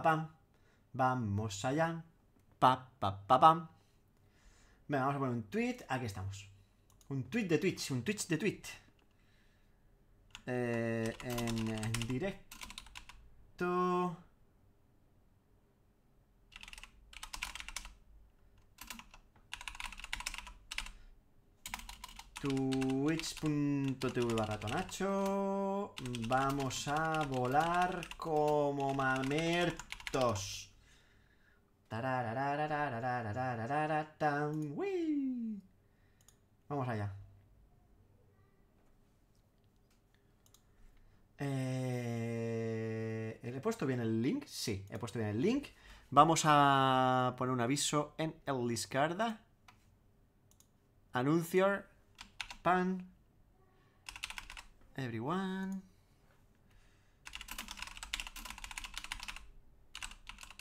pam. Vamos allá. Pa, pa, pam. vamos a poner un tweet. Aquí estamos. Un tweet de Twitch, un Twitch de tweet. Eh, en directo. Twitch.tv barra Tonacho. Vamos a volar como mamertos. Vamos allá. Eh, ¿He puesto bien el link? Sí, he puesto bien el link. Vamos a poner un aviso en el Discarda. Anunciar Pan. Everyone.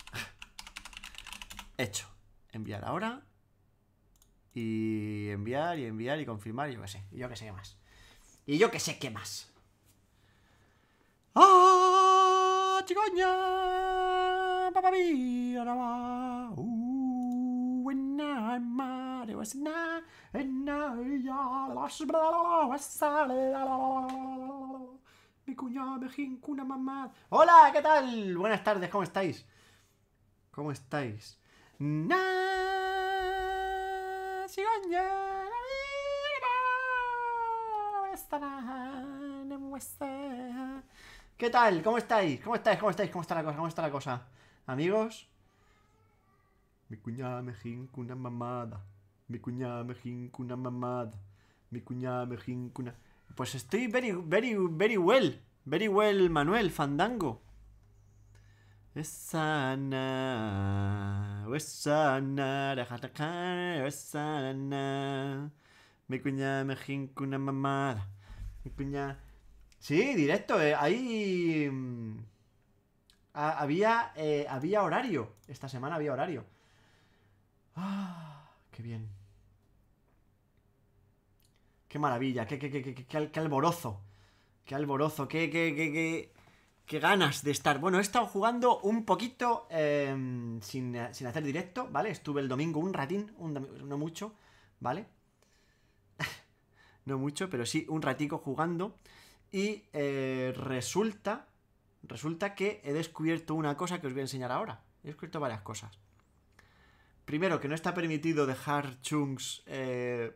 Hecho. Enviar ahora. Y enviar y enviar y confirmar yo qué sé. Y yo qué sé qué más. Y yo qué sé qué más. ¡Ah! ¡Chicoña! ¡Papá mía! Uh. I'm mighty was now, and now ya las Mi cuñado mejín, una mamá. Hola, ¿qué tal? Buenas tardes, ¿cómo estáis? ¿Cómo estáis? Na, cigoña, ¿Qué tal? ¿Cómo estáis? ¿Cómo estáis? ¿Cómo estáis? ¿Cómo está la cosa? ¿Cómo está la cosa? Amigos, mi cuñada me jinca una mamada. Mi cuñada me jinca una mamada. Mi cuñada me jinca una... Pues estoy very, very, very well. Very well, Manuel, fandango. Es sana, es sana, es sana. Mi cuñada me jinca una mamada. Mi cuñada... Sí, directo, eh, ahí... Mm, había, eh, había horario. Esta semana había horario. ¡Ah! ¡Qué bien! ¡Qué maravilla! ¡Qué, qué, qué, qué, qué, qué alborozo! ¡Qué alborozo! ¡Qué, qué, qué, qué! ganas de estar. Bueno, he estado jugando un poquito em, sin, hacer directo, ¿vale? Estuve el domingo un ratín, no mucho, ¿vale? no mucho, pero sí un ratico jugando. Y eh, resulta, resulta que he descubierto una cosa que os voy a enseñar ahora. He descubierto varias cosas. Primero, que no está permitido dejar chunks eh,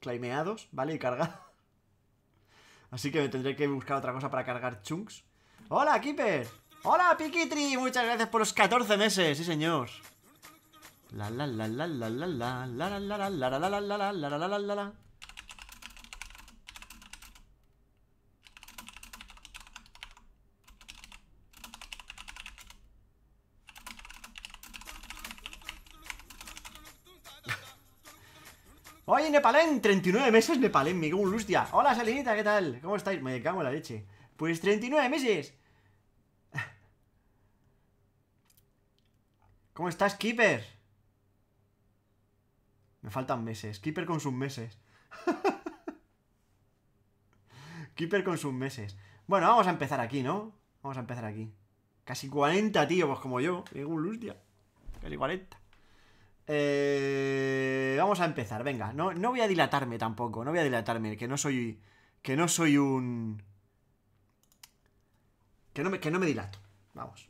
claimeados, ¿vale? Y cargados. Así que me tendré que buscar otra cosa para cargar chunks. ¡Hola, Keeper! ¡Hola, Pikitri! Muchas gracias por los 14 meses, sí señor. La la la la la la la la la la la la la la la la la la la Nepalén! 39 meses Nepalén, me cago en Lustia. Hola, Salinita, ¿qué tal? ¿Cómo estáis? Me cago en la leche. Pues 39 meses. ¿Cómo estás, Keeper? Me faltan meses. Keeper con sus meses. Keeper con sus meses. Bueno, vamos a empezar aquí, ¿no? Vamos a empezar aquí. Casi 40, tío, pues como yo. Miguel un Lustia. Casi 40. Eh, vamos a empezar, venga. No, voy a dilatarme tampoco, no voy a dilatarme, que no soy. Que no soy un. Que no me, que no me dilato. Vamos.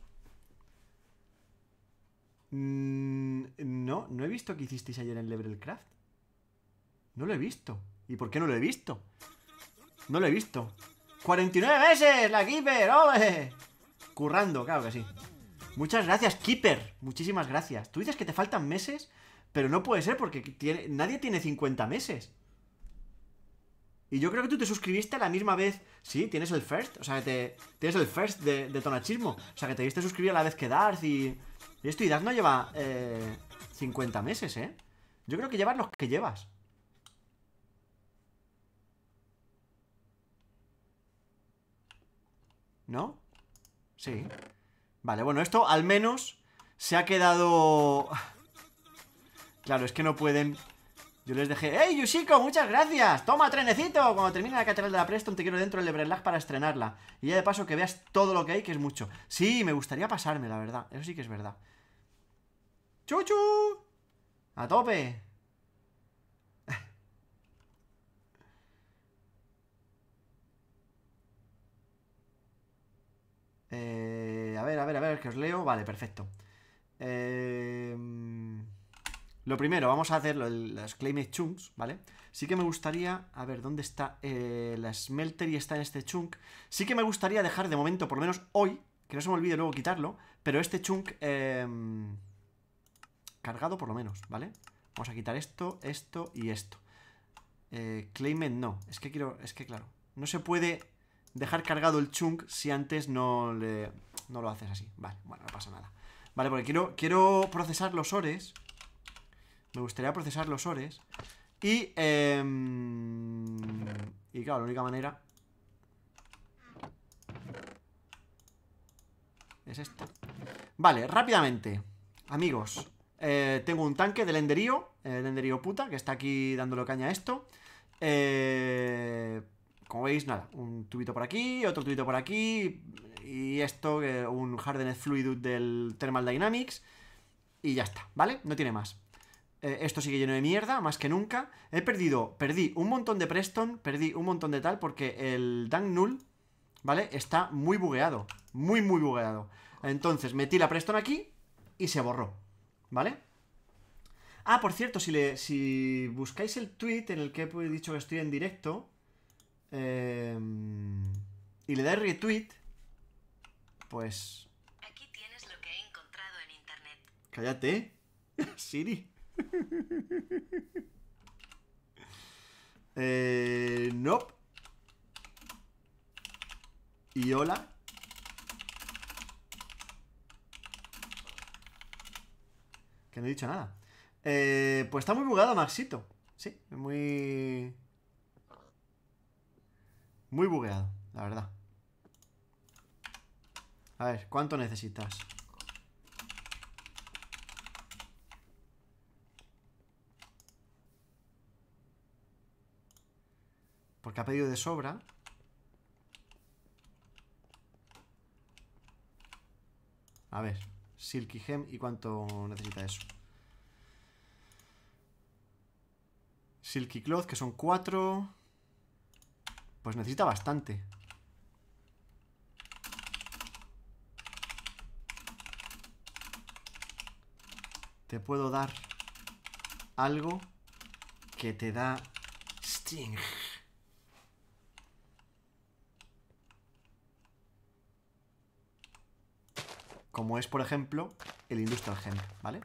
Mm, no, no he visto que hicisteis ayer en Levelcraft. No lo he visto. ¿Y por qué no lo he visto? No lo he visto. ¡49 veces ¡La Keeper! ¡Ole! Currando, claro que sí. Muchas gracias, Keeper. Muchísimas gracias. Tú dices que te faltan meses, pero no puede ser porque nadie tiene 50 meses. Y yo creo que tú te suscribiste a la misma vez. Sí, tienes el first. O sea, que te, tienes el first de, tonachismo. O sea, que te viste suscribir a la vez que Darth y. Y esto y Darth no lleva 50 eh, meses, ¿eh? Yo creo que llevas los que llevas. ¿No? Sí. Vale, bueno, esto al menos se ha quedado... Claro, es que no pueden... Yo les dejé... ¡Ey, Yushiko! ¡Muchas gracias! ¡Toma, trenecito! Cuando termine la Catedral de la Preston te quiero dentro del Everlag para estrenarla. Y ya de paso que veas todo lo que hay, que es mucho. Sí, me gustaría pasarme, la verdad. Eso sí que es verdad. ¡Chuchu! ¡A tope! Eh, a ver, a ver, a ver, que os leo. Vale, perfecto. Eh, lo primero, vamos a hacer los claim Chunks, ¿vale? Sí que me gustaría... A ver, ¿dónde está? Eh, la Smelter y está en este chunk. Sí que me gustaría dejar de momento, por lo menos hoy, que no se me olvide luego quitarlo, pero este chunk... cargado por lo menos, ¿vale? Vamos a quitar esto, esto y esto. Eh, no. Es que quiero... Es que claro. No se puede dejar cargado el chunk si antes no, le, no lo haces así. Vale, bueno, no pasa nada. Vale, porque quiero, quiero procesar los ores. Me gustaría procesar los ores. Y, em, y claro, la única manera es esto. Vale, rápidamente, amigos. Eh, tengo un tanque del lenderío el puta, que está aquí dándole caña a esto. Eh, como veis, nada, un tubito por aquí, otro tubito por aquí, y esto, un Hardened Fluid del Thermal Dynamics, y ya está, ¿vale? No tiene más. Eh, esto sigue lleno de mierda, más que nunca. He perdido, perdí un montón de Preston, perdí un montón de tal, porque el Dank Null, ¿vale? Está muy bugueado, muy, muy bugueado. Entonces, metí la Preston aquí y se borró, ¿vale? Ah, por cierto, si, le, si buscáis el tweet en el que he dicho que estoy en directo, eh, y le da retweet, pues... Aquí tienes lo que he encontrado en internet. Cállate, Siri. eh, nope. Y hola. Que no he dicho nada. Eh, pues está muy bugado Maxito. Sí, muy... Muy bugueado, la verdad. A ver, ¿cuánto necesitas? Porque ha pedido de sobra. A ver, Silky Gem y cuánto necesita eso. Silky Cloth, que son cuatro. Pues necesita bastante. Te puedo dar algo que te da Sting. Como es, por ejemplo, el Industrial Gem, ¿vale?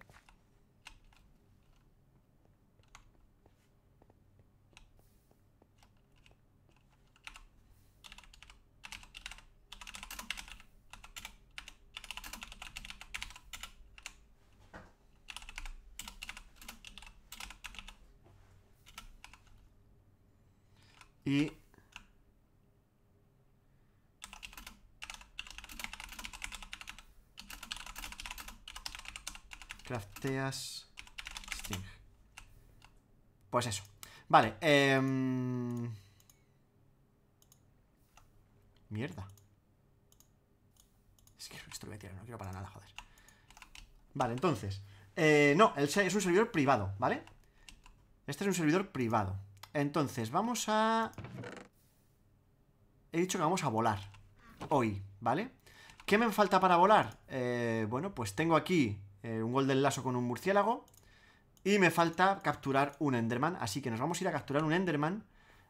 Pues eso. Vale, em, Mierda. Es que esto lo voy a tirar, no quiero para nada, joder. Vale, entonces. Eh, no, el, es un servidor privado, ¿vale? Este es un servidor privado. Entonces, vamos a... He dicho que vamos a volar. Hoy, ¿vale? ¿Qué me falta para volar? Eh, bueno, pues tengo aquí eh, un gol del lazo con un murciélago. Y me falta capturar un Enderman, así que nos vamos a ir a capturar un Enderman.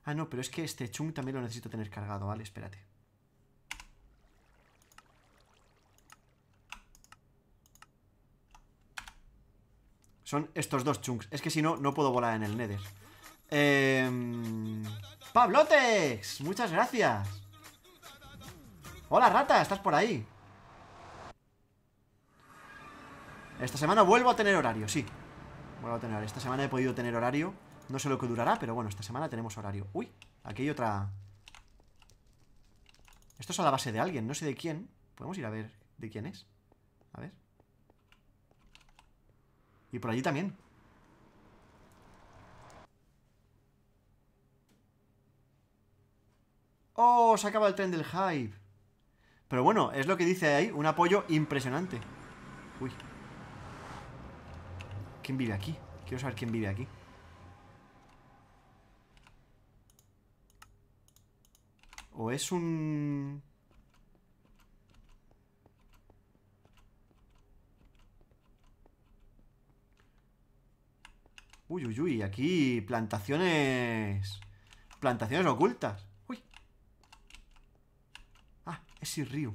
Ah, no, pero es que este Chung también lo necesito tener cargado, vale, espérate. Son estos dos chunks. Es que si no, no puedo volar en el Nether. Eh... ¡Pablotex! Muchas gracias. Hola, rata, estás por ahí. Esta semana vuelvo a tener horario, sí a tener Esta semana he podido tener horario. No sé lo que durará, pero bueno, esta semana tenemos horario. Uy, aquí hay otra... Esto es a la base de alguien, no sé de quién. Podemos ir a ver de quién es. A ver. Y por allí también. ¡Oh! Se acaba el tren del hype. Pero bueno, es lo que dice ahí, un apoyo impresionante. Uy. ¿Quién vive aquí? Quiero saber quién vive aquí. O es un... Uy, uy, uy, aquí plantaciones... Plantaciones ocultas. Uy. Ah, es río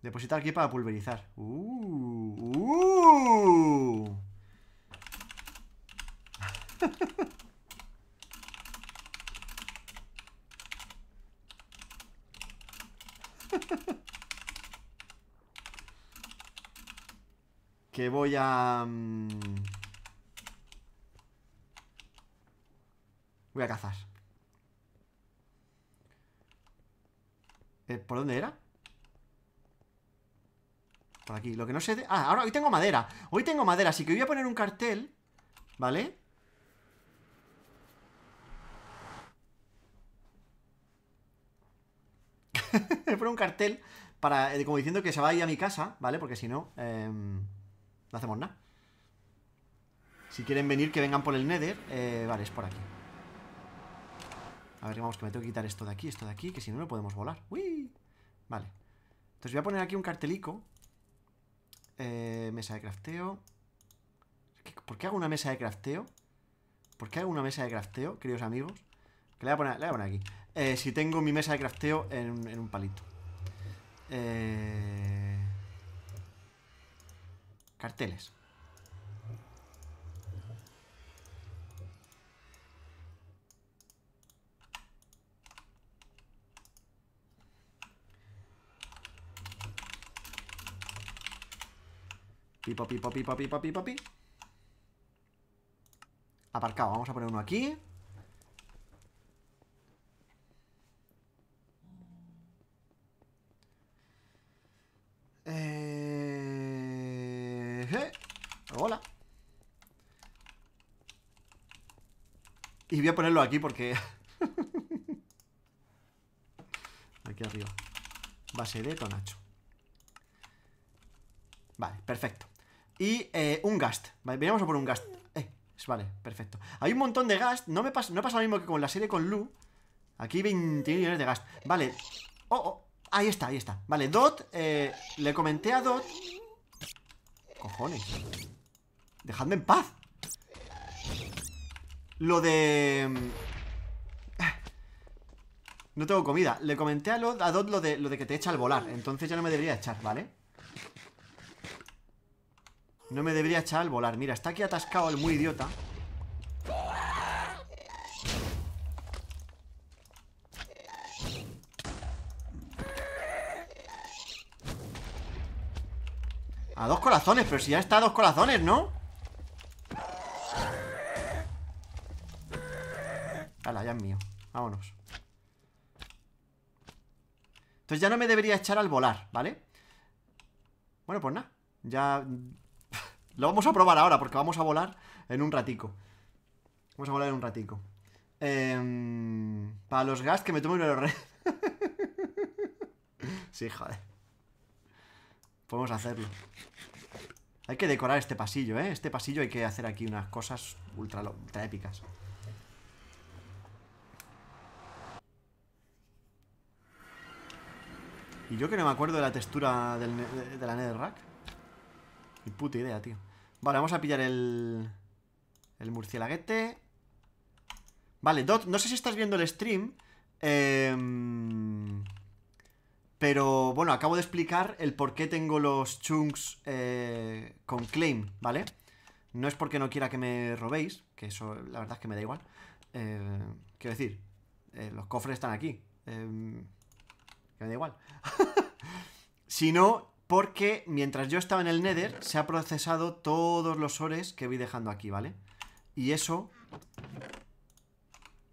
Depositar aquí para pulverizar. Uh, uh. que voy a... Mm, voy a cazar. ¿Eh, ¿Por dónde era? aquí. Lo que no sé... Ah, ahora hoy tengo madera. Hoy tengo madera, así que voy a poner un cartel, ¿vale? voy a un cartel para, eh, como diciendo que se va a ir a mi casa, ¿vale? Porque si no, em, no hacemos nada. Si quieren venir, que vengan por el Nether. Eh, vale, es por aquí. A ver, vamos, que me tengo que quitar esto de aquí, esto de aquí, que si no, no podemos volar. ¡Uy! Vale. Entonces voy a poner aquí un cartelico eh, mesa de crafteo. ¿Por qué hago una mesa de crafteo? ¿Por qué hago una mesa de crafteo, queridos amigos? Que le voy a poner, aquí. Eh, si tengo mi mesa de crafteo en, un palito. Eh, carteles. Pipa, papi, papi, papi, papi, papi Aparcado, vamos a poner uno aquí. Eh, eh, hola. Y voy a ponerlo aquí porque... aquí arriba. Base de tonacho. Vale, perfecto. Y eh, un Gast. Vale, veníamos a por un Gast. Eh, vale, perfecto. Hay un montón de Gast. No me pasa, no pasa lo mismo que con la serie con Lu. Aquí hay 20 millones de Gast. Vale. Oh, oh. Ahí está, ahí está. Vale, Dot. Eh, le comenté a Dot. Cojones. Dejadme en paz. Lo de... Mm, no tengo comida. Le comenté a, Dot lo de, lo de que te echa al volar. Entonces ya no me debería echar, ¿vale? No me debería echar al volar Mira, está aquí atascado el muy idiota A dos corazones, pero si ya está a dos corazones, ¿no? Hala, ya es mío Vámonos Entonces ya no me debería echar al volar, ¿vale? Bueno, pues nada Ya lo vamos a probar ahora porque vamos a volar en un ratico. Vamos a volar en un ratico. Em, para los gas que me tomen el red. sí, joder. Podemos hacerlo. Hay que decorar este pasillo, ¿eh? Este pasillo hay que hacer aquí unas cosas ultra, épicas. Y yo que no me acuerdo de la textura del, de, de la Netherrack. Ni puta idea, tío. Vale, vamos a pillar el... El Vale, Dot, no sé si estás viendo el stream. Em, pero bueno, acabo de explicar el por qué tengo los chunks eh, con claim, ¿vale? No es porque no quiera que me robéis, que eso la verdad es que me da igual. Eh, quiero decir, eh, los cofres están aquí. Em, que me da igual. sino porque mientras yo estaba en el Nether, se ha procesado todos los ores que voy dejando aquí, ¿vale? Y eso...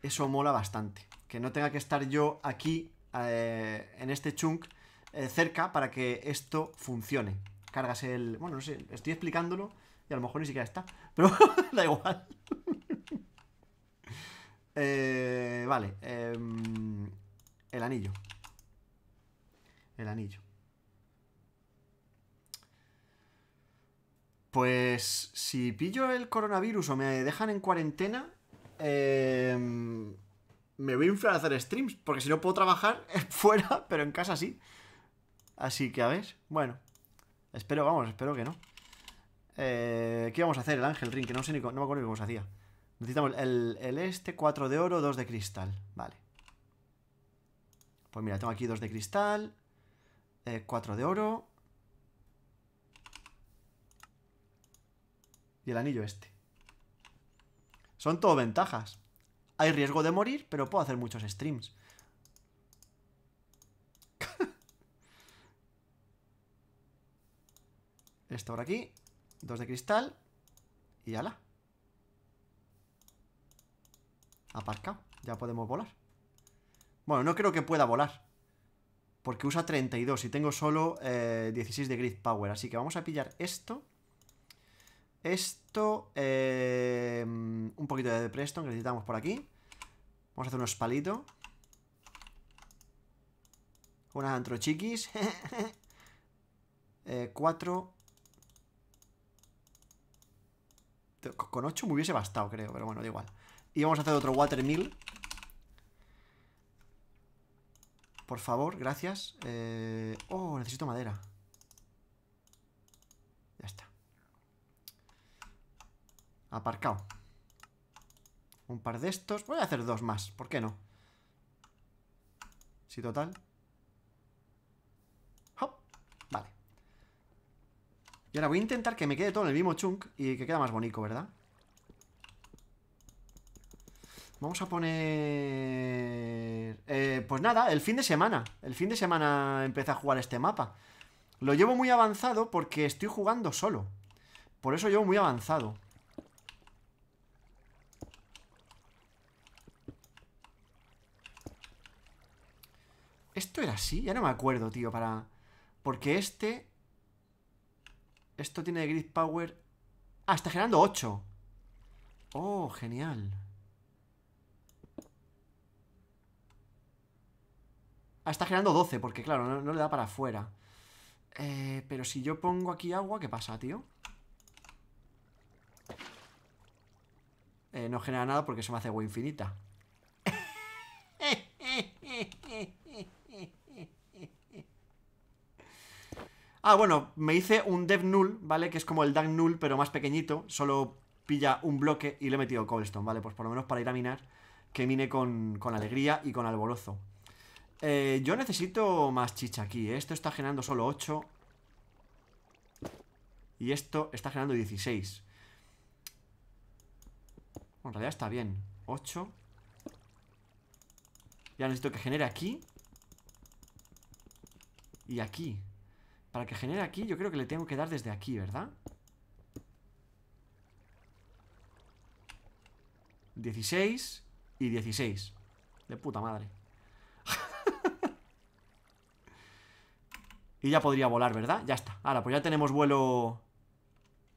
Eso mola bastante. Que no tenga que estar yo aquí, eh, en este chunk, eh, cerca para que esto funcione. Cargas el... Bueno, no sé, estoy explicándolo y a lo mejor ni siquiera está. Pero da igual. Eh, vale. Em, el anillo. El anillo. Pues si pillo el coronavirus o me dejan en cuarentena, em, me voy a inflar a hacer streams, porque si no puedo trabajar fuera, pero en casa sí. Así que a ver, bueno. Espero, vamos, espero que no. Eh, ¿Qué vamos a hacer? El Ángel Ring, que no sé ni, no me acuerdo ni cómo se hacía. Necesitamos el, este, 4 de oro, dos de cristal. Vale. Pues mira, tengo aquí 2 de cristal, 4 eh, de oro. y el anillo este. Son todo ventajas. Hay riesgo de morir, pero puedo hacer muchos streams. Esto por aquí. Dos de cristal. Y ala. Aparcado. Ya podemos volar. Bueno, no creo que pueda volar. Porque usa 32 y tengo solo 16 eh, de grid power. Así que vamos a pillar esto. Esto, eh, un poquito de Preston que necesitamos por aquí. Vamos a hacer unos palitos. Unas antrochiquis. Eh, cuatro. Con ocho me hubiese bastado, creo, pero bueno, da igual. Y vamos a hacer otro watermill. Por favor, gracias. Eh, oh, necesito madera. Aparcado. Un par de estos. Voy a hacer dos más, ¿por qué no? Si total. Hop. Vale. Y ahora voy a intentar que me quede todo en el mismo chunk y que queda más bonito, ¿verdad? Vamos a poner... Eh, pues nada, el fin de semana. El fin de semana empecé a jugar este mapa. Lo llevo muy avanzado porque estoy jugando solo. Por eso llevo muy avanzado. ¿Esto era así? Ya no me acuerdo, tío, para... Porque este... Esto tiene de grid power... Ah, está generando 8. Oh, genial. Ah, está generando 12, porque claro, no, le da para afuera. Eh, pero si yo pongo aquí agua, ¿qué pasa, tío? Eh, no genera nada porque se me hace agua infinita. Ah, bueno, me hice un dev null, ¿vale? Que es como el dark null, pero más pequeñito. Solo pilla un bloque y le he metido cobblestone, ¿vale? Pues por lo menos para ir a minar, que mine con, alegría y con alborozo. Eh, yo necesito más chicha aquí. ¿eh? Esto está generando solo 8. Y esto está generando 16. en realidad está bien. 8. Ya necesito que genere aquí. Y aquí. Para que genere aquí, yo creo que le tengo que dar desde aquí, ¿verdad? 16 y 16. De puta madre. y ya podría volar, ¿verdad? Ya está. Ahora, pues ya tenemos vuelo...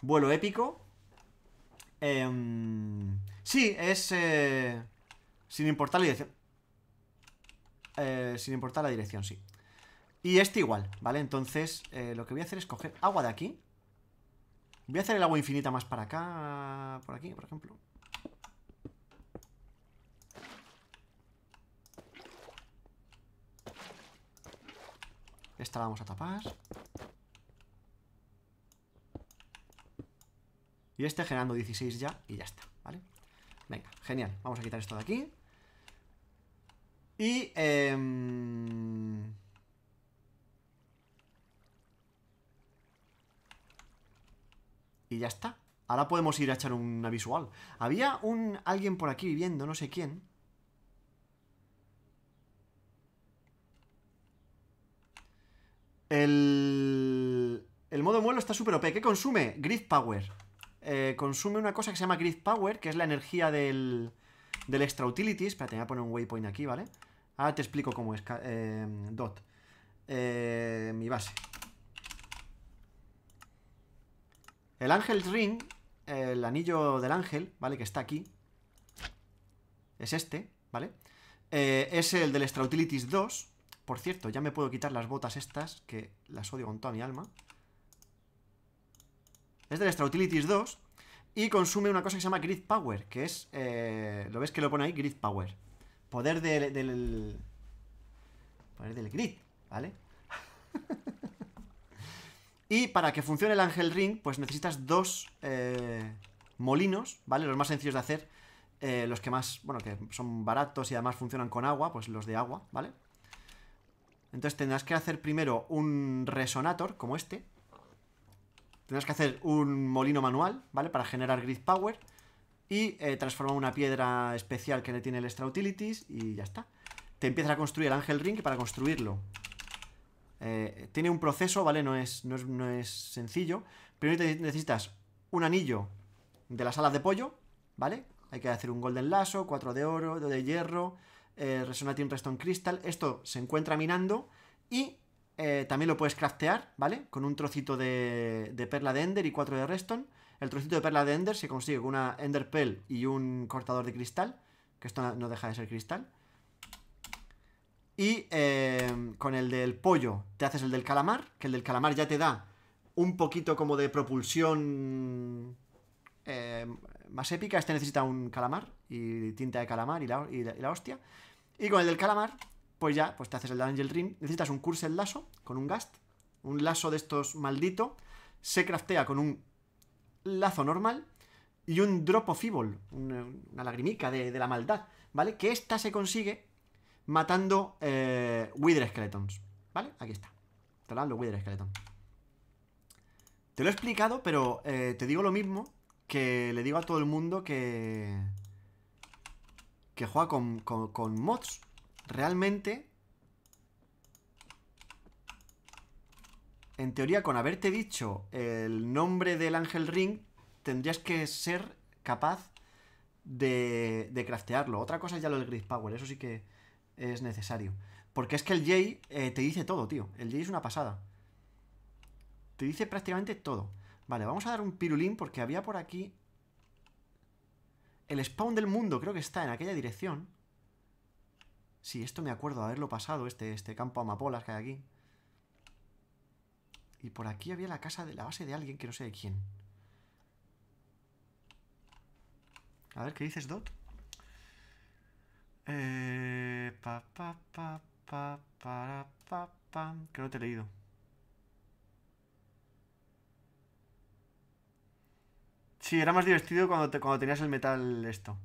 Vuelo épico. Em, sí, es... Eh, sin importar la dirección. Eh, sin importar la dirección, sí. Y este igual, ¿vale? Entonces, eh, lo que voy a hacer es coger agua de aquí. Voy a hacer el agua infinita más para acá, por aquí, por ejemplo. Esta la vamos a tapar. Y este generando 16 ya y ya está, ¿vale? Venga, genial. Vamos a quitar esto de aquí. Y... Eh, y ya está. Ahora podemos ir a echar una visual. Había un alguien por aquí viviendo, no sé quién. El, modo vuelo está súper OP. ¿Qué consume? Grid Power. Eh, consume una cosa que se llama Grid Power, que es la energía del, del extra utilities Espérate, voy a poner un waypoint aquí, ¿vale? Ahora te explico cómo es. Eh, dot. Eh, mi base. El ángel ring, el anillo del ángel, ¿vale? Que está aquí. Es este, ¿vale? Eh, es el del Extra Utilities 2. Por cierto, ya me puedo quitar las botas estas, que las odio con toda mi alma. Es del Extra Utilities 2. Y consume una cosa que se llama Grid Power, que es... Eh, ¿Lo ves que lo pone ahí? Grid Power. Poder del... poder del grid, ¿vale? Y para que funcione el Ángel Ring, pues necesitas dos eh, molinos, ¿vale? Los más sencillos de hacer, eh, los que más, bueno, que son baratos y además funcionan con agua, pues los de agua, ¿vale? Entonces tendrás que hacer primero un resonator, como este. Tendrás que hacer un molino manual, ¿vale? Para generar grid power. Y eh, transformar una piedra especial que le tiene el extra utilities y ya está. Te empieza a construir el Ángel Ring y para construirlo eh, tiene un proceso, ¿vale? No es, no es, sencillo. Primero necesitas un anillo de las alas de pollo, ¿vale? Hay que hacer un golden lazo 4 de oro, 2 de hierro, eh, resonating reston crystal. Esto se encuentra minando y eh, también lo puedes craftear, ¿vale? Con un trocito de, perla de ender y cuatro de reston El trocito de perla de ender se consigue con una ender pearl y un cortador de cristal, que esto no deja de ser cristal. Y eh, con el del pollo te haces el del calamar, que el del calamar ya te da un poquito como de propulsión eh, más épica. Este necesita un calamar y tinta de calamar y la, y, hostia. Y con el del calamar, pues ya, pues te haces el de Angel Dream. Necesitas un curse el lazo con un gast. Un lazo de estos maldito. Se craftea con un lazo normal y un drop of evil, una, lagrimica de, de, la maldad, ¿vale? Que esta se consigue matando eh, Wither Skeletons. ¿Vale? Aquí está. Te lo Wither skeletons. Te lo he explicado, pero eh, te digo lo mismo que le digo a todo el mundo que. que juega con, mods. Realmente. En teoría, con haberte dicho el nombre del Ángel Ring, tendrías que ser capaz de, de craftearlo. Otra cosa es ya lo del Grid Power, eso sí que es necesario. Porque es que el Jay eh, te dice todo, tío. El Jay es una pasada. Te dice prácticamente todo. Vale, vamos a dar un pirulín porque había por aquí... El spawn del mundo creo que está en aquella dirección. Sí, esto me acuerdo de haberlo pasado, este, este campo amapolas que hay aquí. Y por aquí había la casa de la base de alguien que no sé de quién. A ver, ¿qué dices, Dot? Eh, pa, pa, que no te he leído. Sí, era más divertido cuando, cuando tenías el metal esto.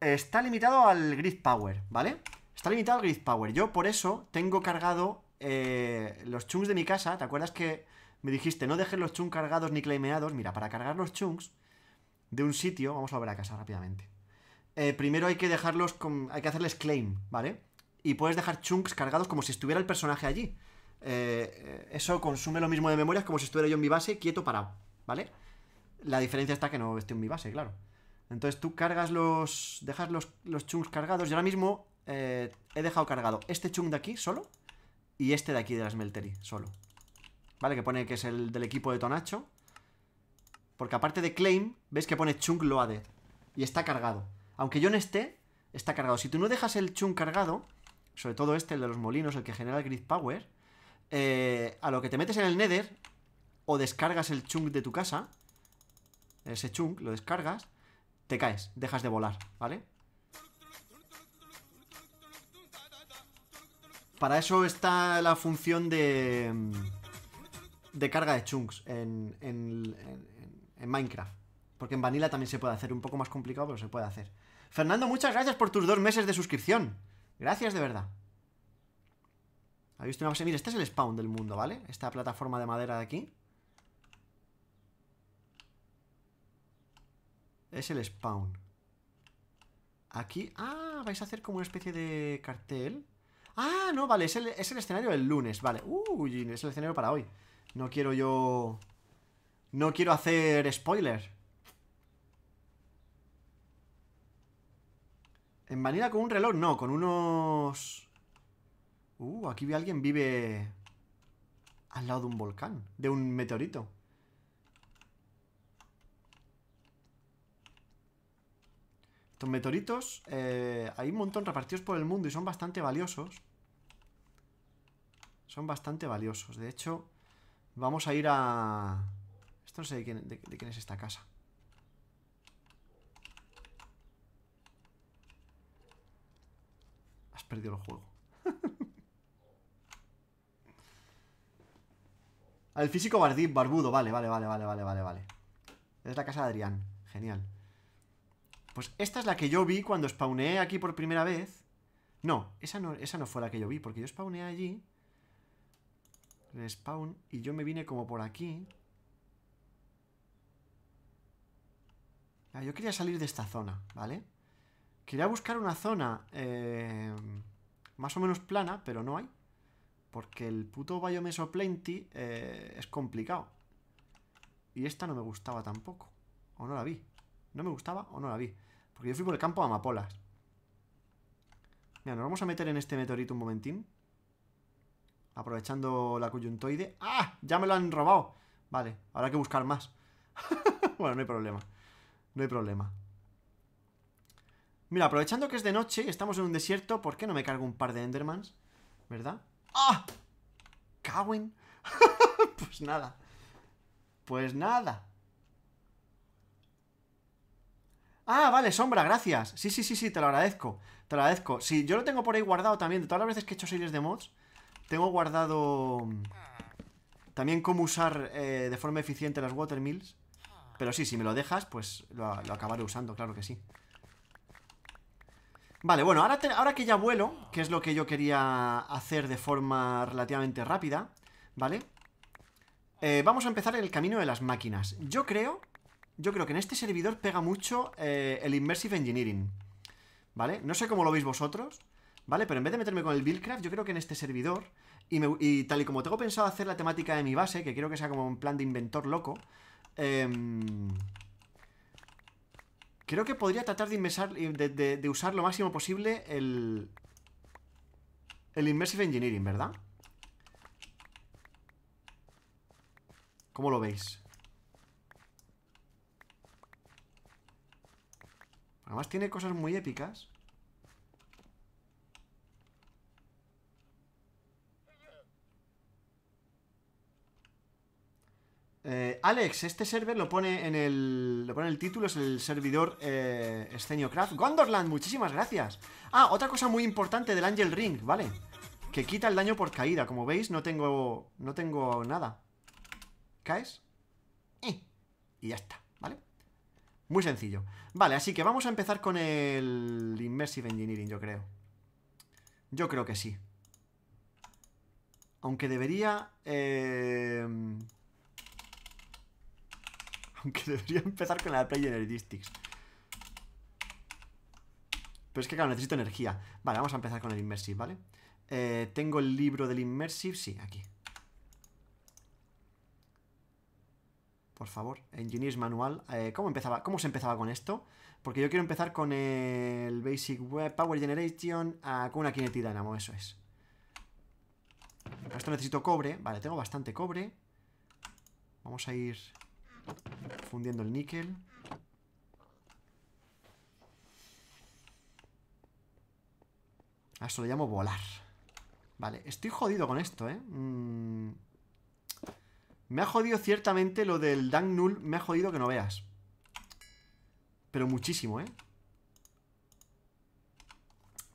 Está limitado al grid power, ¿vale? Está limitado al grid power. Yo por eso tengo cargado eh, los chunks de mi casa. ¿Te acuerdas que me dijiste no dejes los chunks cargados ni claimeados? Mira, para cargar los chunks de un sitio, vamos a volver a casa rápidamente. Eh, primero hay que dejarlos con, hay que hacerles claim, ¿vale? Y puedes dejar chunks cargados como si estuviera el personaje allí. Eh, eh, eso consume lo mismo de memoria como si estuviera yo en mi base quieto parado, ¿vale? La diferencia está que no estoy en mi base, claro. Entonces tú cargas los. dejas los, chunks cargados. Y ahora mismo he dejado cargado este chunk de aquí solo. Y este de aquí de la Smeltery solo. ¿Vale? Que pone que es el del equipo de Tonacho. Porque aparte de claim, ves que pone chunk loaded. Y está cargado. Aunque yo no esté, está cargado. Si tú no dejas el chunk cargado, sobre todo este, el de los molinos, el que genera el grid power, eh, a lo que te metes en el nether o descargas el chunk de tu casa, ese chunk, lo descargas, te caes, dejas de volar, ¿vale? Para eso está la función de, de carga de chunks en, en Minecraft. Porque en Vanilla también se puede hacer, un poco más complicado, pero se puede hacer. Fernando, muchas gracias por tus dos meses de suscripción. Gracias de verdad. ¿Habéis visto una base? Mira, este es el spawn del mundo, ¿vale? Esta plataforma de madera de aquí. Es el spawn. Aquí... Ah, vais a hacer como una especie de cartel. Ah, no, vale, es el, escenario del lunes, vale. Uy, es el escenario para hoy. No quiero yo... No quiero hacer spoilers En Vanilla con un reloj, no, con unos... Uh, aquí alguien vive al lado de un volcán, de un meteorito. Estos meteoritos eh, hay un montón repartidos por el mundo y son bastante valiosos. Son bastante valiosos. De hecho, vamos a ir a... Esto no sé de quién es esta casa. perdido el juego. Al físico barbudo. Vale, vale, vale, vale, vale, vale, vale. Es la casa de Adrián. Genial. Pues esta es la que yo vi cuando spawné aquí por primera vez. No, esa no, esa no fue la que yo vi, porque yo spawneé allí. spawn Y yo me vine como por aquí. Ah, yo quería salir de esta zona, ¿vale? vale Quería buscar una zona eh, más o menos plana, pero no hay. Porque el puto Biomeso Plenty eh, es complicado. Y esta no me gustaba tampoco. O no la vi. No me gustaba o no la vi. Porque yo fui por el campo de amapolas. Mira, nos vamos a meter en este meteorito un momentín. Aprovechando la coyuntoide. ¡Ah! Ya me lo han robado. Vale, ahora que buscar más. bueno, no hay problema. No hay problema. Mira, aprovechando que es de noche y estamos en un desierto, ¿por qué no me cargo un par de Endermans? ¿Verdad? ¡Ah! ¡Cawin! pues nada. Pues nada. Ah, vale, sombra, gracias. Sí, sí, sí, sí, te lo agradezco. Te lo agradezco. Sí, yo lo tengo por ahí guardado también. De todas las veces que he hecho series de mods, tengo guardado mm, también cómo usar eh, de forma eficiente las watermills. Pero sí, si me lo dejas, pues lo acabaré usando, claro que sí. Vale, bueno, ahora, ahora que ya vuelo, que es lo que yo quería hacer de forma relativamente rápida, ¿vale? Eh, vamos a empezar el camino de las máquinas. Yo creo, yo creo que en este servidor pega mucho eh, el Immersive Engineering, ¿vale? No sé cómo lo veis vosotros, ¿vale? Pero en vez de meterme con el Buildcraft, yo creo que en este servidor, y, y tal y como tengo pensado hacer la temática de mi base, que quiero que sea como un plan de inventor loco, eh... Creo que podría tratar eh, de, de, usar lo máximo posible el... El Immersive Engineering, ¿verdad? ¿Cómo lo veis? Además tiene cosas muy épicas Eh, Alex, este server lo pone en el. Lo pone el título, es el servidor eh, Craft. Gondorland, muchísimas gracias. Ah, otra cosa muy importante del Angel Ring, ¿vale? Que quita el daño por caída. Como veis, no tengo. No tengo nada. ¿Caes? Eh. y ya está, ¿vale? Muy sencillo. Vale, así que vamos a empezar con el Immersive Engineering, yo creo. Yo creo que sí. Aunque debería... Eh, que debería empezar con la play Energistics. Pero es que, claro, necesito energía. Vale, vamos a empezar con el Immersive, ¿vale? Eh, tengo el libro del Immersive. Sí, aquí. Por favor, Engineers Manual. Eh, ¿cómo, empezaba? ¿Cómo se empezaba con esto? Porque yo quiero empezar con el Basic Web Power Generation ah, con una Kinetic Dynamo, eso es. Para esto necesito cobre. Vale, tengo bastante cobre. Vamos a ir Fundiendo el níquel. A eso lo llamo volar. Vale, estoy jodido con esto, ¿eh? Mm. Me ha jodido ciertamente lo del Dank Null. Me ha jodido que no veas. Pero muchísimo, ¿eh?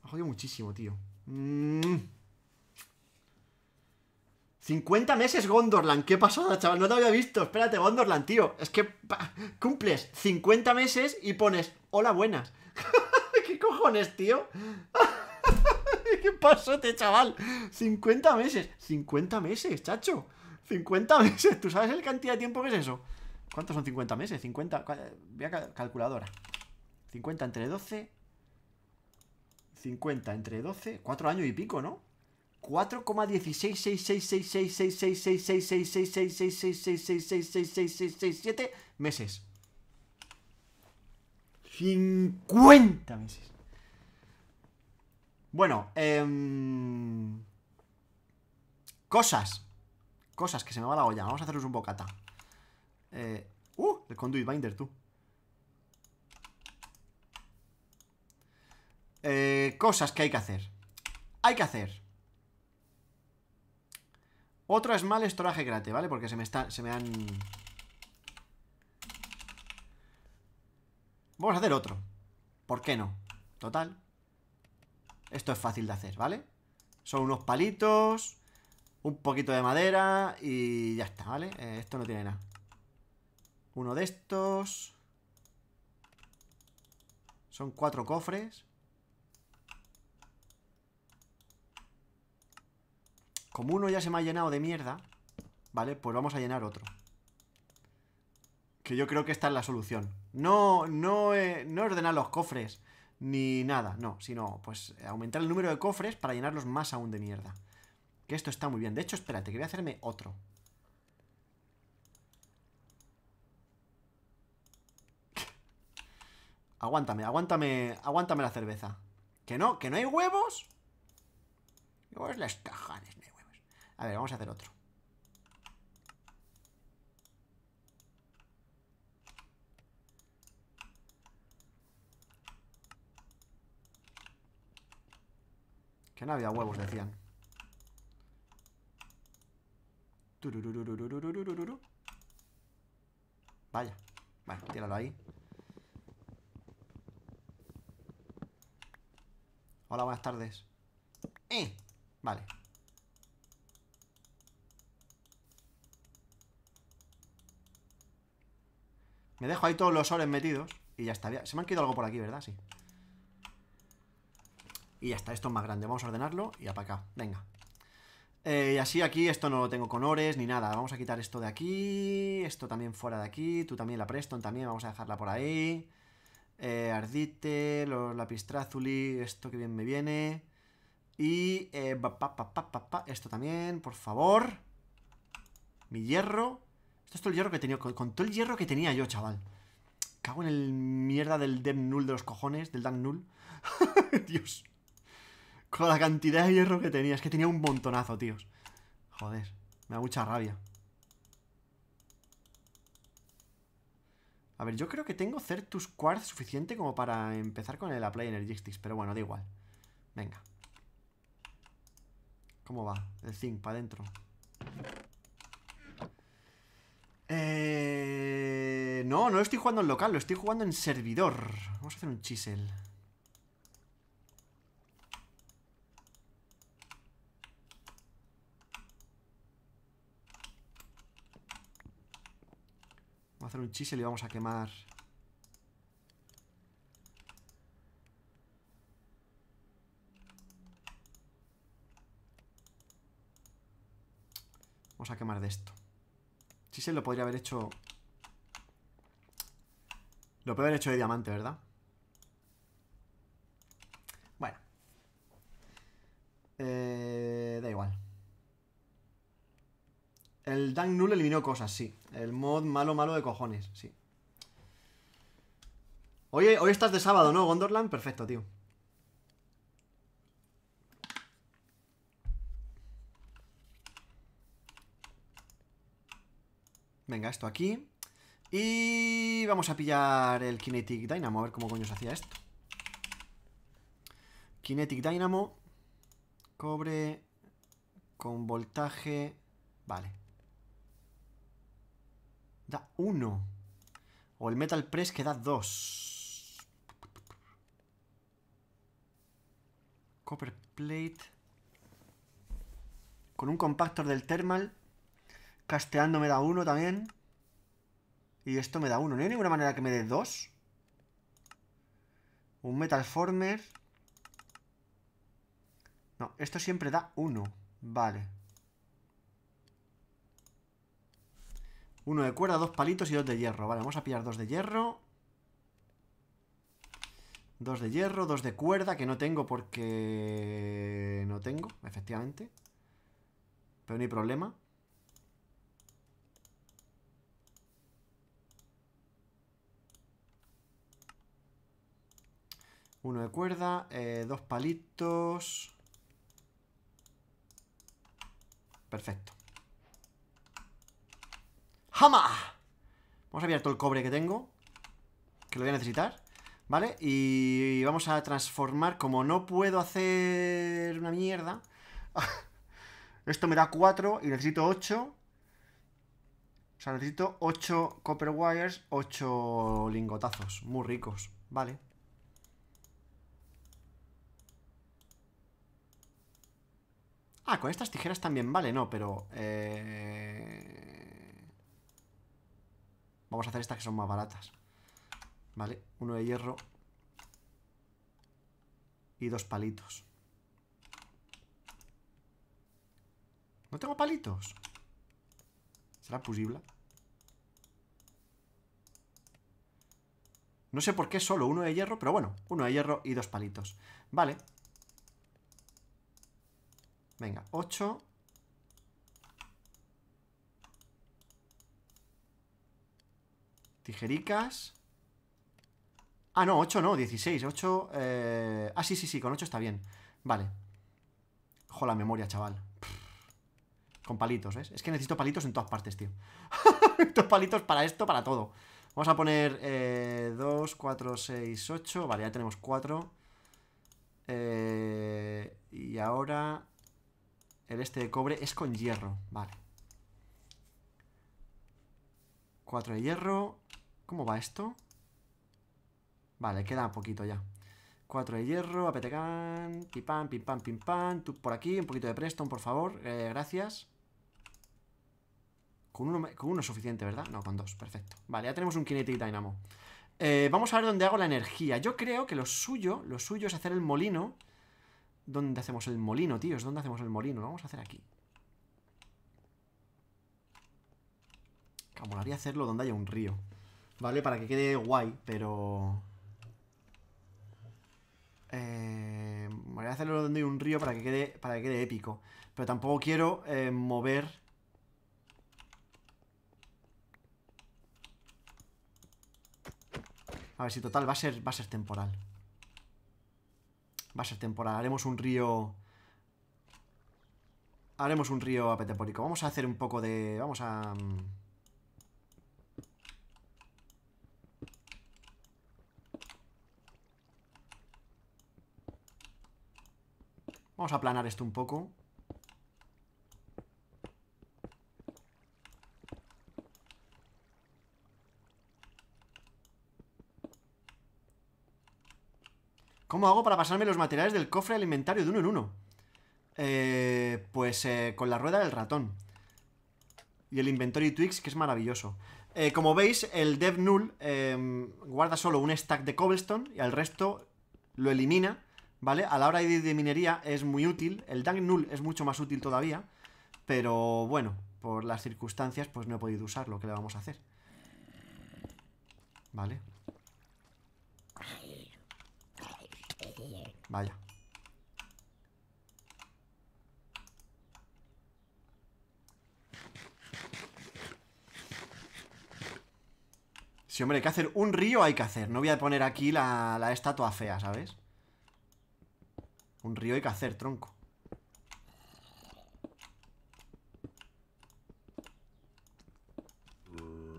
Me ha jodido muchísimo, tío. Mmm... 50 meses Gondorland, qué pasada, chaval, no te había visto. Espérate, Gondorland, tío. Es que cumples 50 meses y pones hola buenas. ¿Qué cojones, tío? ¿Qué pasote, chaval? 50 meses, 50 meses, chacho. 50 meses, ¿tú sabes el cantidad de tiempo que es eso? ¿Cuántos son 50 meses? 50, voy a calculadora. 50 entre 12. 50 entre 12, 4 años y pico, ¿no? siete meses. 50 meses. Bueno, cosas. Cosas que se me va la olla. Vamos a haceros un bocata. Eh, uh, el conduit binder, tú. Eh, cosas que hay que hacer. Hay que hacer otro es mal estoraje grate, ¿vale? Porque se me está, se me han... Vamos a hacer otro ¿Por qué no? Total Esto es fácil de hacer, ¿vale? Son unos palitos Un poquito de madera Y ya está, ¿vale? Eh, esto no tiene nada Uno de estos Son cuatro cofres Como uno ya se me ha llenado de mierda, ¿vale? Pues vamos a llenar otro. Que yo creo que esta es la solución. No, no, eh, no ordenar los cofres ni nada, no, sino pues aumentar el número de cofres para llenarlos más aún de mierda. Que esto está muy bien. De hecho, espérate, que voy a hacerme otro. aguántame, aguántame, aguántame la cerveza. ¿Que no? ¿Que no hay huevos? Huevos las cajas? A ver, vamos a hacer otro. Que no había huevos, decían. Vaya. Vale, tíralo ahí. Hola, buenas tardes. ¡Eh! Vale. Me dejo ahí todos los ores metidos Y ya está, Se me han quedado algo por aquí, ¿verdad? Sí Y ya está, esto es más grande Vamos a ordenarlo y a para acá Venga eh, y así aquí esto no lo tengo con ores ni nada Vamos a quitar esto de aquí Esto también fuera de aquí Tú también la Preston también Vamos a dejarla por ahí eh, Ardite los Lapistrázuli Esto que bien me viene Y eh, esto también Por favor Mi hierro esto es todo el hierro que tenía. Con, todo el hierro que tenía yo, chaval. Cago en el mierda del dem null de los cojones, del dan null. Dios. Con la cantidad de hierro que tenía. Es que tenía un montonazo, tíos. Joder. Me da mucha rabia. A ver, yo creo que tengo Certus Quartz suficiente como para empezar con el Apply Energistics, pero bueno, da igual. Venga. ¿Cómo va? El zinc, para adentro. Eh, no, no lo estoy jugando en local, lo estoy jugando en servidor. Vamos a hacer un chisel. Vamos a hacer un chisel y vamos a quemar Vamos a quemar de esto se lo podría haber hecho... Lo podría haber hecho de diamante, ¿verdad? Bueno. Eh, da igual. El Dank Null eliminó cosas, sí. El mod malo, malo de cojones, sí. Hoy, hoy estás de sábado, ¿no, Gondorland? Perfecto, tío. Venga, esto aquí. Y vamos a pillar el Kinetic Dynamo, a ver cómo coño se hacía esto. Kinetic Dynamo, cobre con voltaje, vale. Da uno O el Metal Press que da dos Copper Plate. Con un compactor del Thermal Casteando me da uno también. Y esto me da uno. ¿No hay ninguna manera que me dé dos? Un Metal Former. No, esto siempre da uno. Vale. Uno de cuerda, dos palitos y dos de hierro. Vale, vamos a pillar dos de hierro. Dos de hierro, dos de cuerda, que no tengo porque... No tengo, efectivamente. Pero no hay problema. Uno de cuerda, eh, dos palitos. Perfecto. ¡Hama! Vamos a pillar todo el cobre que tengo. Que lo voy a necesitar. ¿Vale? Y vamos a transformar. Como no puedo hacer una mierda. Esto me da cuatro y necesito 8. O sea, necesito 8 copper wires, 8 lingotazos. Muy ricos. Vale. Ah, con estas tijeras también vale, no, pero... Eh, vamos a hacer estas que son más baratas. Vale, uno de hierro. Y dos palitos. ¿No tengo palitos? ¿Será posible? No sé por qué solo uno de hierro, pero bueno, uno de hierro y dos palitos. Vale, Venga, 8. Tijericas. Ah, no, 8 no, 16. 8... Eh, ah, sí, sí, sí, con 8 está bien. Vale. Ojo la memoria, chaval. Con palitos, ¿ves? Es que necesito palitos en todas partes, tío. necesito palitos para esto, para todo. Vamos a poner 2, 4, 6, 8. Vale, ya tenemos 4. Eh, y ahora el este de cobre es con hierro, vale. Cuatro de hierro. ¿Cómo va esto? Vale, queda poquito ya. Cuatro de hierro, apetecan, pim pam, pim Tú por aquí, un poquito de Preston, por favor. Eh, gracias. Con uno, es suficiente, ¿verdad? No, con dos, perfecto. Vale, ya tenemos un Kinetic Dynamo. Eh, vamos a ver dónde hago la energía. Yo creo que lo suyo, lo suyo es hacer el molino ¿Dónde hacemos el molino, tíos? ¿Dónde hacemos el molino? Lo vamos a hacer aquí. molaría hacerlo donde haya un río. ¿Vale? Para que quede guay, pero... Eh, voy a hacerlo donde hay un río para que quede, para que quede épico. Pero tampoco quiero eh, mover... A ver si total va a ser, va a ser temporal. Va a ser temporal, Haremos un río... Haremos un río apetepórico Vamos a hacer un poco de... Vamos a... Mm, vamos a aplanar esto un poco. ¿Cómo hago para pasarme los materiales del cofre al inventario de uno en uno? Eh, pues eh, con la rueda del ratón. Y el Inventory Twix, que es maravilloso. Eh, como veis, el Dev Null em, guarda solo un stack de cobblestone y al resto lo elimina, ¿vale? A la hora de de minería es muy útil. El Dank Null es mucho más útil todavía. Pero bueno, por las circunstancias, pues no he podido usarlo. ¿Qué le vamos a hacer? Vale. Vaya. Sí, hombre, hay que hacer un río, hay que hacer. No voy a poner aquí la, la estatua fea, ¿sabes? Un río hay que hacer, tronco.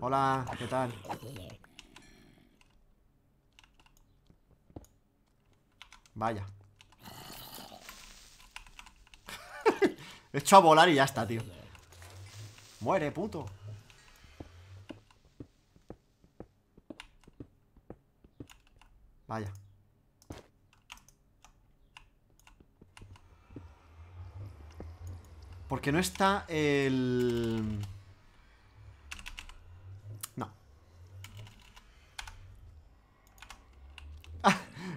Hola, ¿qué tal? Vaya. He hecho a volar y ya está, tío. Muere, puto. Vaya. Porque no está el...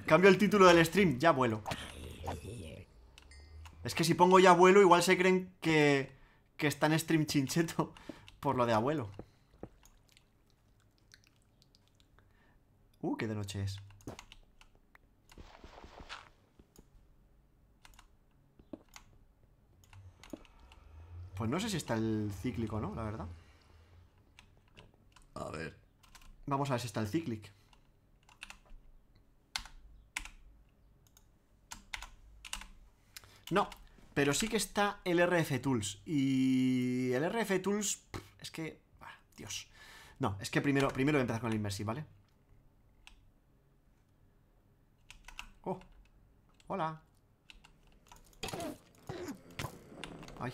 Cambio el título del stream, ya vuelo. Es que si pongo ya vuelo igual se creen que, que está en stream chincheto por lo de abuelo. Uh, qué de noche es. Pues no sé si está el cíclico, ¿no? La verdad. A ver. Vamos a ver si está el cíclico. No, pero sí que está el RF Tools. Y el RF Tools es que... Dios. No, es que primero, primero voy a empezar con el inversi, ¿vale? Oh, hola. Ay.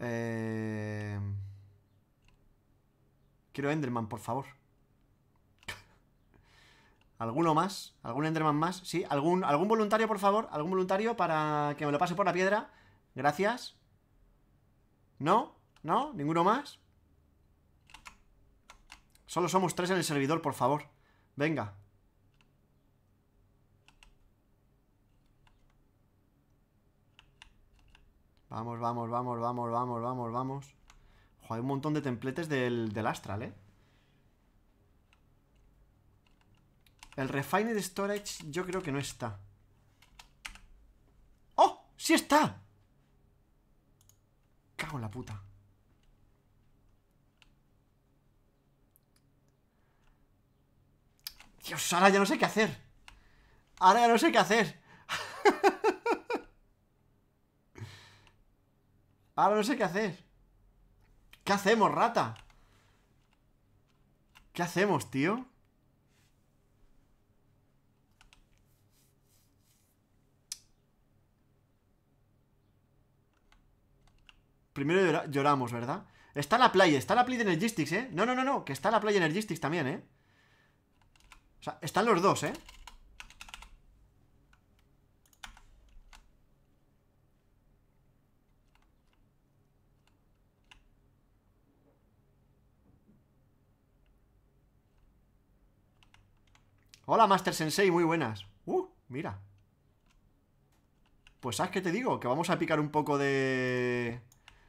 Eh... Quiero Enderman, por favor. ¿Alguno más? ¿Algún Enderman más? Sí, ¿Algún, algún voluntario, por favor. ¿Algún voluntario para que me lo pase por la piedra? Gracias. ¿No? ¿No? ¿Ninguno más? Solo somos tres en el servidor, por favor. Venga. Vamos, vamos, vamos, vamos, vamos, vamos, vamos. Joder, un montón de templetes del, del Astral, ¿eh? El Refined Storage yo creo que no está. ¡Oh! ¡Sí está! Cago en la puta. Dios, ahora ya no sé qué hacer. Ahora ya no sé qué hacer. ahora no sé qué hacer. ¿Qué hacemos, rata? ¿Qué hacemos, tío? Primero lloramos, ¿verdad? Está la playa, está la playa de Energistics, ¿eh? No, no, no, no, que está la playa Energistics también, ¿eh? O sea, están los dos, ¿eh? Hola, Master Sensei, muy buenas. Uh, mira. Pues ¿sabes qué te digo? Que vamos a picar un poco de...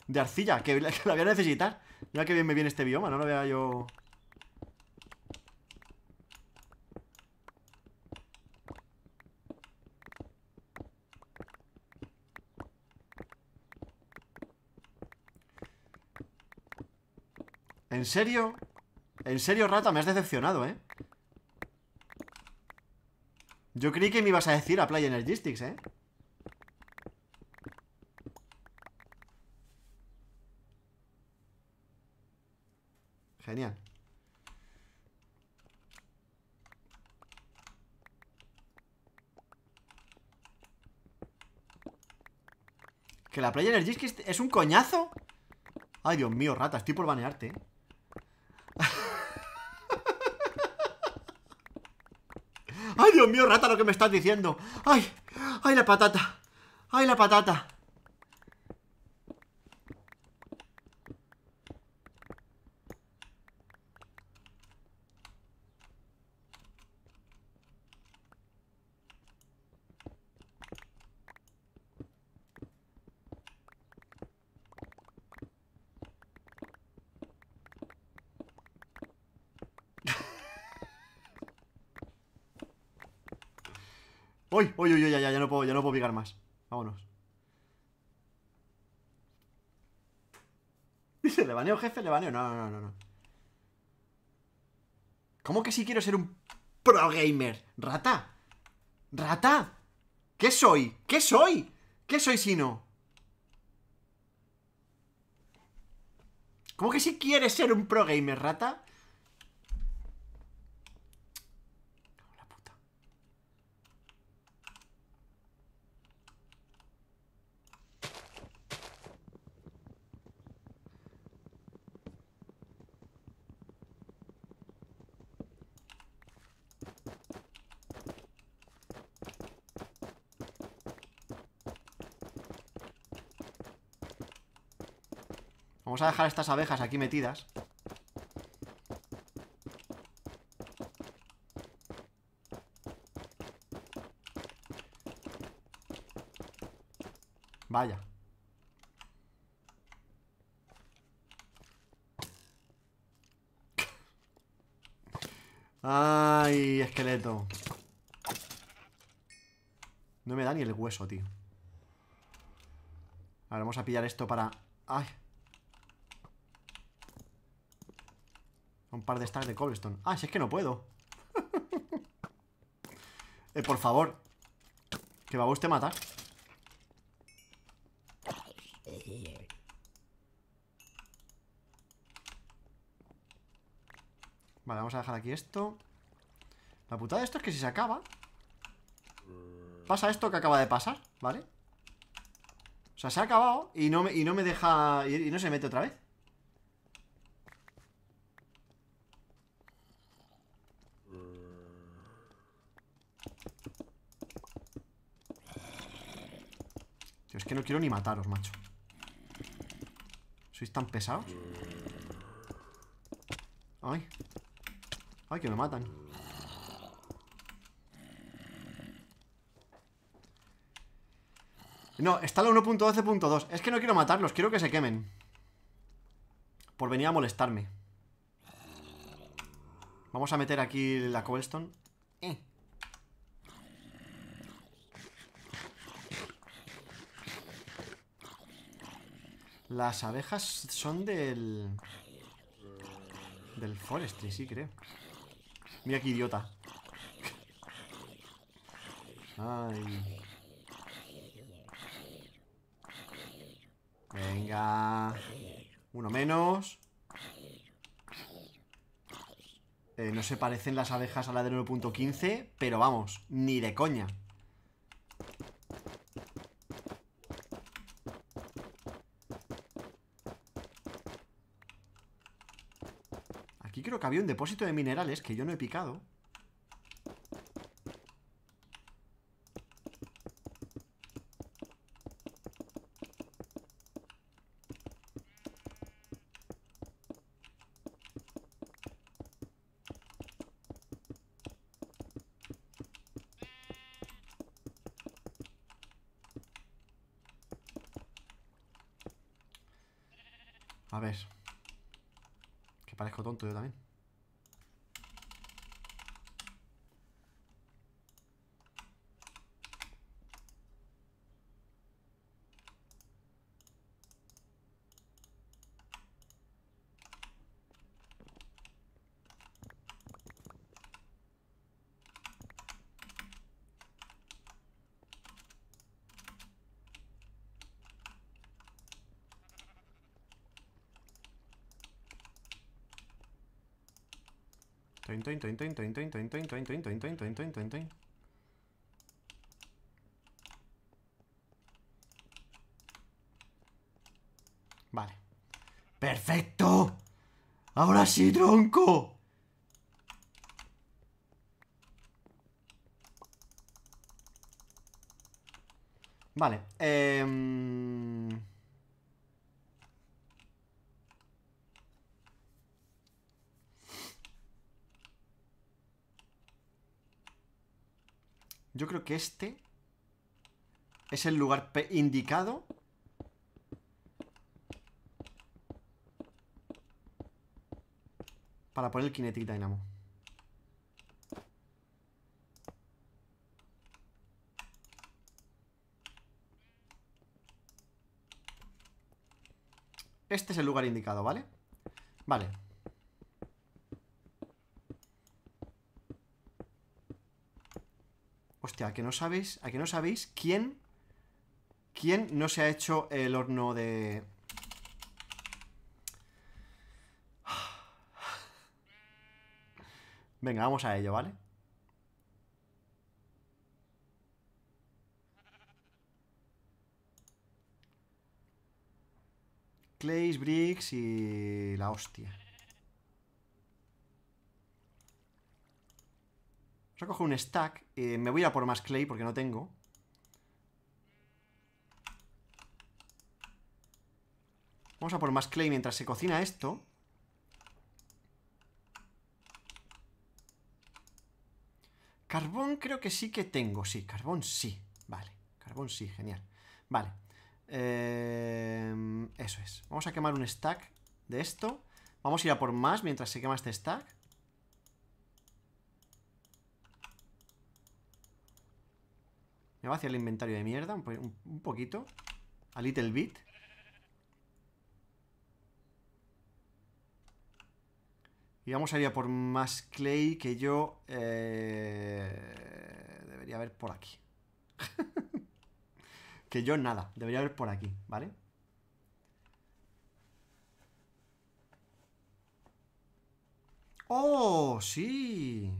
De arcilla, que, la voy a necesitar. Mira que bien me viene este bioma, no lo vea yo... ¿En serio? ¿En serio, rata? Me has decepcionado, ¿eh? Yo creí que me ibas a decir a Playa Energistics, ¿eh? Genial. Que la Playa Energistics es un coñazo. Ay, Dios mío, rata, estoy por banearte, ¿eh? ¡Ay, Dios mío, rata, lo que me estás diciendo! ¡Ay! ¡Ay, la patata! ¡Ay, la patata! más. Vámonos. Dice, ¿le baneo, jefe? ¿Le baneo? No, no, no, no. ¿Cómo que si quiero ser un pro gamer? ¡Rata! ¡Rata! ¿Qué soy? ¿Qué soy? ¿Qué soy si no? ¿Cómo que si quieres ser un pro gamer, rata? Vamos a dejar estas abejas aquí metidas Vaya Ay, esqueleto No me da ni el hueso, tío Ahora vamos a pillar esto para... Ay par de stacks de cobblestone. Ah, si es que no puedo. eh, por favor. Que va a usted matar. Vale, vamos a dejar aquí esto. La putada de esto es que si se acaba... Pasa esto que acaba de pasar, ¿vale? O sea, se ha acabado y no me, y no me deja... Y, y no se mete otra vez. es que no quiero ni mataros, macho. ¿Sois tan pesados? Ay. Ay, que me matan. No, está la 1.12.2. Es que no quiero matarlos, quiero que se quemen. Por venir a molestarme. Vamos a meter aquí la cobblestone. Eh. Las abejas son del... Del forestry, sí, creo. Mira qué idiota. Ay. Venga. Uno menos. Eh, no se parecen las abejas a la de 9.15, pero vamos, ni de coña. que había un depósito de minerales que yo no he picado. Vale. ¡Perfecto! ¡Ahora sí, tronco! Vale, eh, este es el lugar indicado para poner el Kinetic Dynamo. Este es el lugar indicado, ¿vale? Vale. ¿a que no sabéis? ¿A que no sabéis quién? ¿Quién no se ha hecho el horno de... Venga, vamos a ello, ¿vale? Clay, Briggs y la hostia. Recoge un stack. Eh, me voy a ir a por más clay porque no tengo. Vamos a por más clay mientras se cocina esto. Carbón creo que sí que tengo, sí, carbón sí, vale, carbón sí, genial, vale, em, eso es, vamos a quemar un stack de esto, vamos a ir a por más mientras se quema este stack, Hacia el inventario de mierda un, poquito. A little bit. Y vamos a ir a por más clay que yo... Eh, debería haber por aquí. que yo nada. Debería haber por aquí, ¿vale? ¡Oh! Sí.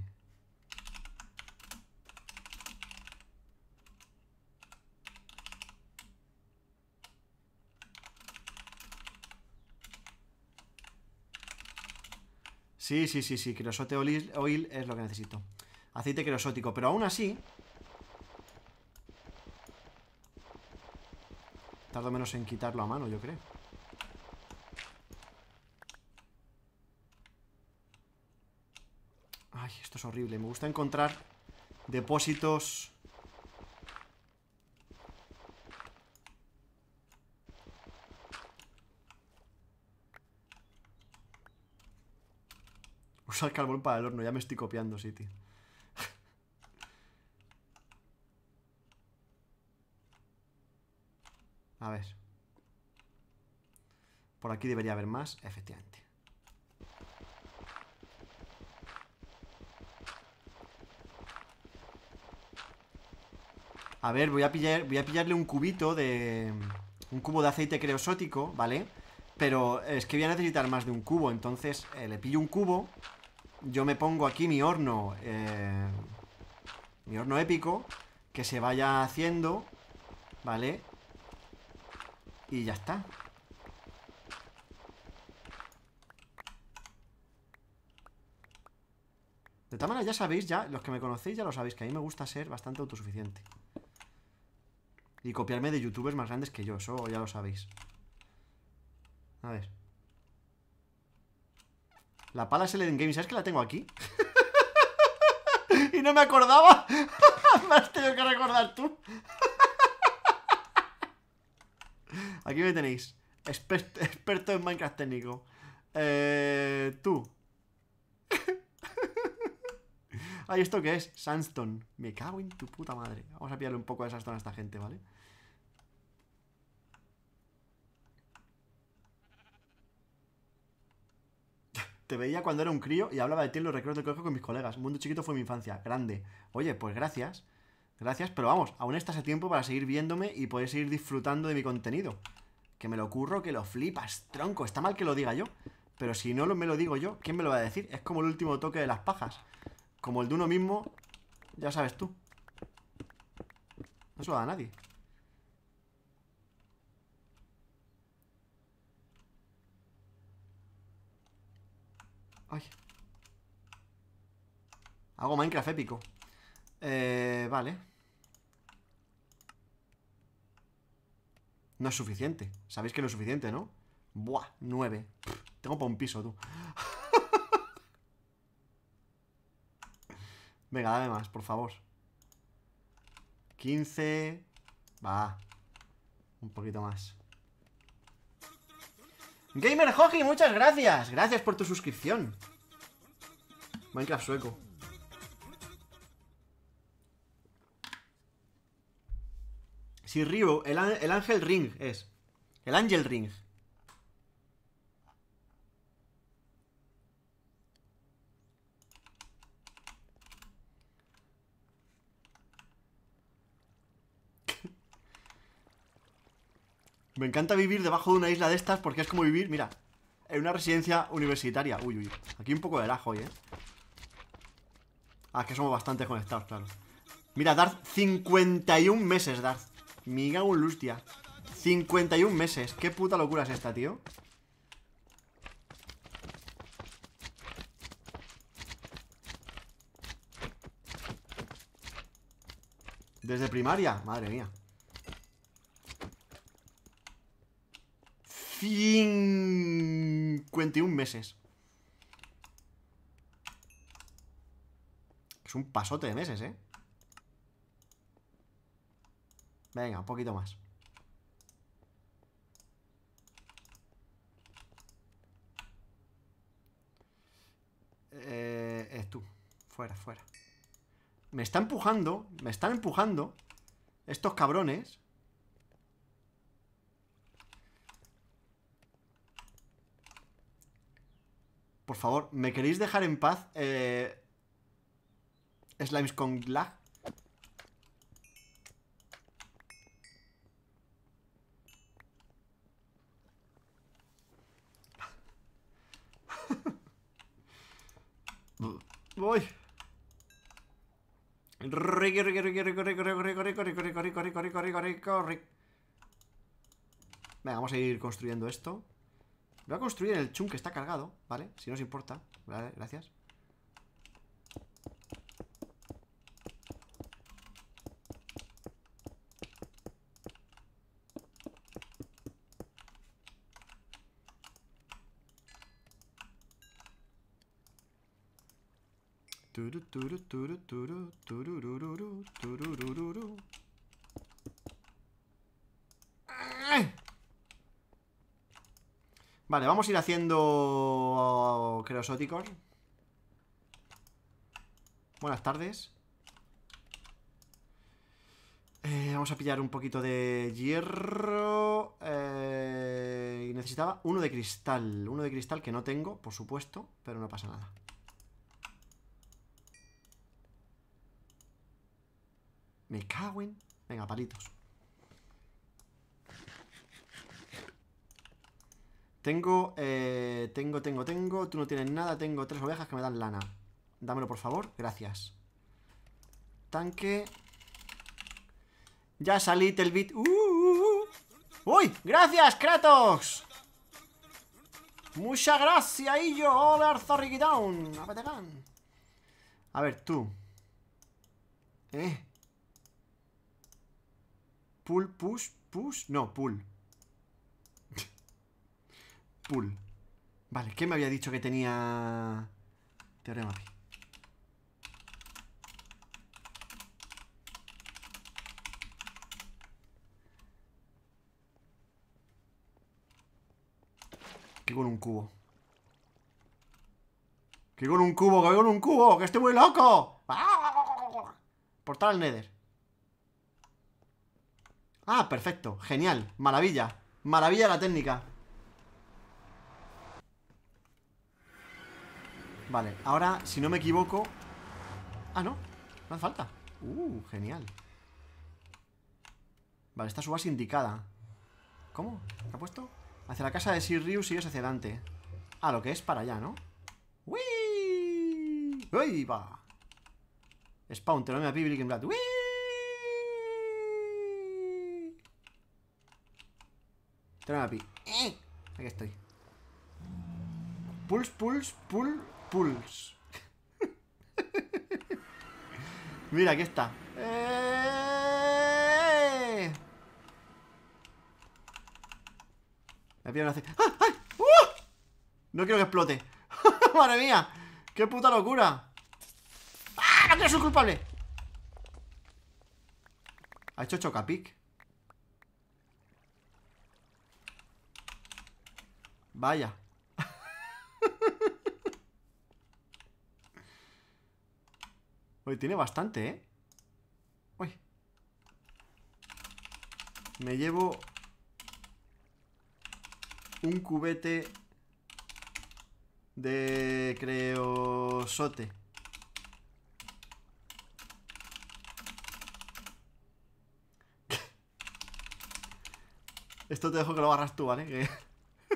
Sí, sí, sí, sí, creosote oil, es lo que necesito. Aceite querosótico. pero aún así... Tardo menos en quitarlo a mano, yo creo. Ay, esto es horrible. Me gusta encontrar depósitos Al carbón para el horno, ya me estoy copiando, sí, tío. A ver. Por aquí debería haber más, efectivamente. A ver, voy a pillar, voy a pillarle un cubito de... Un cubo de aceite creosótico, ¿vale? Pero es que voy a necesitar más de un cubo, entonces eh, le pillo un cubo yo me pongo aquí mi horno, eh, mi horno épico, que se vaya haciendo, ¿vale? Y ya está. De tal manera ya sabéis, ya, los que me conocéis ya lo sabéis, que a mí me gusta ser bastante autosuficiente. Y copiarme de youtubers más grandes que yo, eso ya lo sabéis. A ver. La pala es Games, ¿Sabes que la tengo aquí? y no me acordaba. me has tenido que recordar tú. aquí me tenéis. experto en Minecraft técnico. Eh, tú. Ay, ¿esto qué es? Sandstone. Me cago en tu puta madre. Vamos a pillarle un poco de sandstone a esta gente, ¿vale? vale te veía cuando era un crío y hablaba de ti en los recreos de colegio con mis colegas. mundo chiquito fue mi infancia, grande. Oye, pues gracias. Gracias, pero vamos, aún estás a tiempo para seguir viéndome y poder seguir disfrutando de mi contenido. Que me lo ocurro, que lo flipas, tronco. Está mal que lo diga yo. Pero si no me lo digo yo, ¿quién me lo va a decir? Es como el último toque de las pajas. Como el de uno mismo, ya sabes tú. No se lo a nadie. Hago Minecraft épico. Eh, vale. No es suficiente. Sabéis que no es suficiente, ¿no? Buah, nueve. tengo para un piso, tú. Venga, dame más, por favor. 15. Va. Un poquito más. Gamer Hockey, muchas gracias. Gracias por tu suscripción. Minecraft sueco. Si río, el, el Ángel Ring es. El Ángel Ring. Me encanta vivir debajo de una isla de estas porque es como vivir, mira, en una residencia universitaria. Uy, uy, aquí un poco de lajo hoy, ¿eh? Ah, que somos bastante conectados, claro. Mira, Darth, 51 meses, Darth. Miga un lustia. 51 meses. Qué puta locura es esta, tío. Desde primaria, madre mía 51 meses. Es un pasote de meses, ¿eh? Venga, un poquito más. Eh, es tú. Fuera, fuera. Me está empujando, me están empujando estos cabrones Por favor, ¿me queréis dejar en paz? Eh... Slimes con gla Voy. Venga, vamos a ir construyendo esto. Voy a construir el chunk que está cargado, ¿vale? Si no os importa, ¿vale? Gracias. Vale, vamos a ir haciendo oh, Creosóticos Buenas tardes eh, Vamos a pillar un poquito de hierro eh, Y necesitaba uno de cristal Uno de cristal que no tengo, por supuesto Pero no pasa nada Me cago en... Venga, palitos Tengo, eh, tengo, tengo, tengo. Tú no tienes nada. Tengo tres ovejas que me dan lana. Dámelo, por favor. Gracias. Tanque. Ya salí, Telbit. bit. ¡Uh, uh, uh! ¡Uy! ¡Gracias, Kratos! ¡Muchas gracias, Illo! ¡Hola, Down! A ver, tú. ¿Eh? Pull, push, push. No, pull. Vale, ¿qué me había dicho que tenía teorema ¿Qué con un cubo. ¿Qué con un cubo, que con un cubo, que estoy muy loco. ¡Ah! Portal al Nether. Ah, perfecto, genial, maravilla. Maravilla la técnica. Vale, ahora, si no me equivoco Ah, no, no hace falta Uh, genial Vale, esta suba es indicada ¿Cómo? ¿Qué ha puesto? Hacia la casa de Sir Ryu sigues hacia adelante Ah, lo que es para allá, ¿no? ¡Uy! ¡Uy, va! Spawn, te lo a Biblic en Blood ¡Uy! lo a pi. ¡Eh! Aquí estoy. Pulse, pulse, pull. Pulse. Mira, aquí está. ¡Eh! La ¡Ah! ¡Uh! No quiero que explote. ¡Madre mía! ¡Qué puta locura! ¡Ah! ¡No culpable! Ha hecho Chocapic. Vaya. Hoy tiene bastante, ¿eh? Uy. Me llevo... Un cubete... De... Creosote. Esto te dejo que lo barras tú, ¿vale?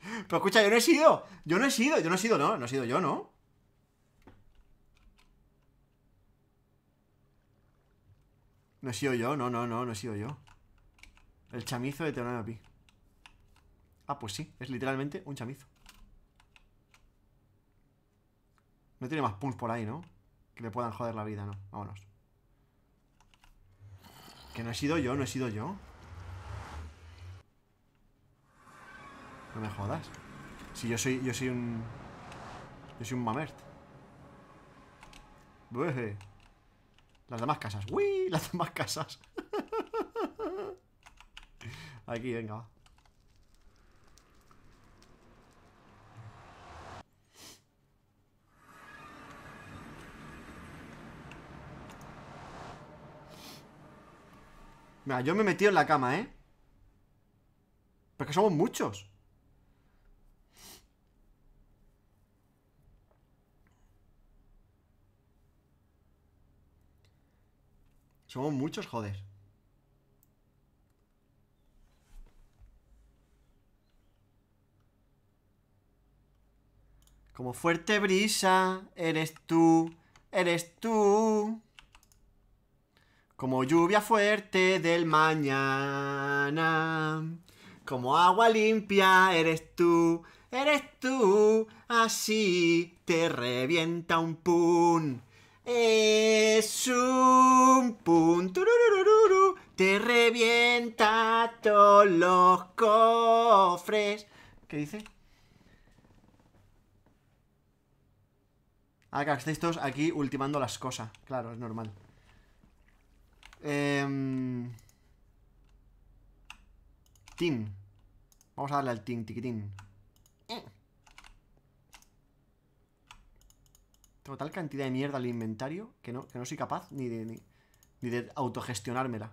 Pero escucha, yo no he sido. Yo no he sido, yo no he sido, no. No he sido yo, ¿no? No he sido yo, no, no, no, no he sido yo. El chamizo de Teonapi. Ah, pues sí, es literalmente un chamizo. No tiene más punts por ahí, ¿no? Que le puedan joder la vida, ¿no? Vámonos. Que no he sido yo, no he sido yo. No me jodas. Si yo soy, yo soy un... Yo soy un mamert. Bueje. Las demás casas. ¡Uy! Las demás casas. Aquí, venga. Mira, yo me he metido en la cama, ¿eh? Porque somos muchos. Somos muchos, joder. Como fuerte brisa, eres tú, eres tú. Como lluvia fuerte del mañana. Como agua limpia, eres tú, eres tú. Así te revienta un pun. Es un punto. Te revienta todos los cofres. ¿Qué dice? Acá ah, estáis aquí ultimando las cosas. Claro, es normal. Eh... Tin. Vamos a darle al tin, tiquitín. Tengo tal cantidad de mierda al inventario que no, no soy capaz ni de, ni, de autogestionármela.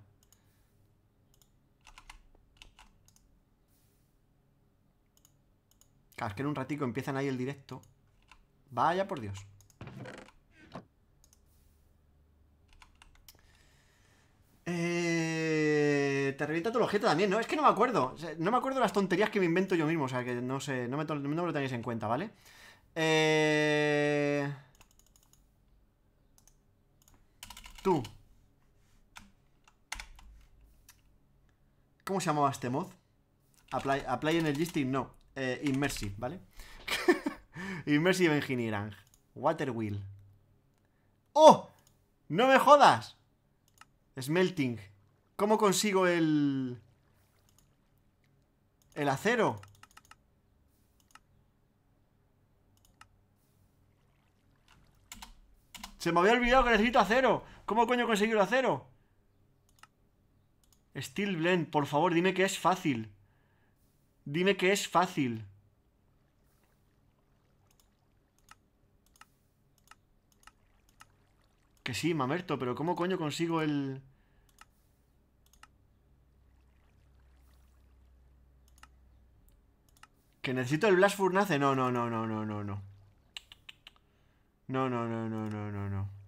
Claro, es que en un ratico empiezan ahí el directo. Vaya por Dios. Eh, te revienta tu objeto también, ¿no? Es que no me acuerdo. No me acuerdo las tonterías que me invento yo mismo. O sea, que no sé, no me lo tenéis en cuenta, ¿vale? Eh... Tú. ¿Cómo se llamaba este mod? Apply, apply listing no. Eh, ¿vale? immersive Engineering. Water Wheel. ¡Oh! ¡No me jodas! Smelting. ¿Cómo consigo el... El acero? Se me había olvidado que necesito acero ¿Cómo coño conseguir el acero? Steel Blend, por favor, dime que es fácil. Dime que es fácil. Que sí, Mamerto, pero ¿cómo coño consigo el...? Que necesito el Blast Furnace. No, no, no, no, no, no, no. No, no, no, no, no, no, no.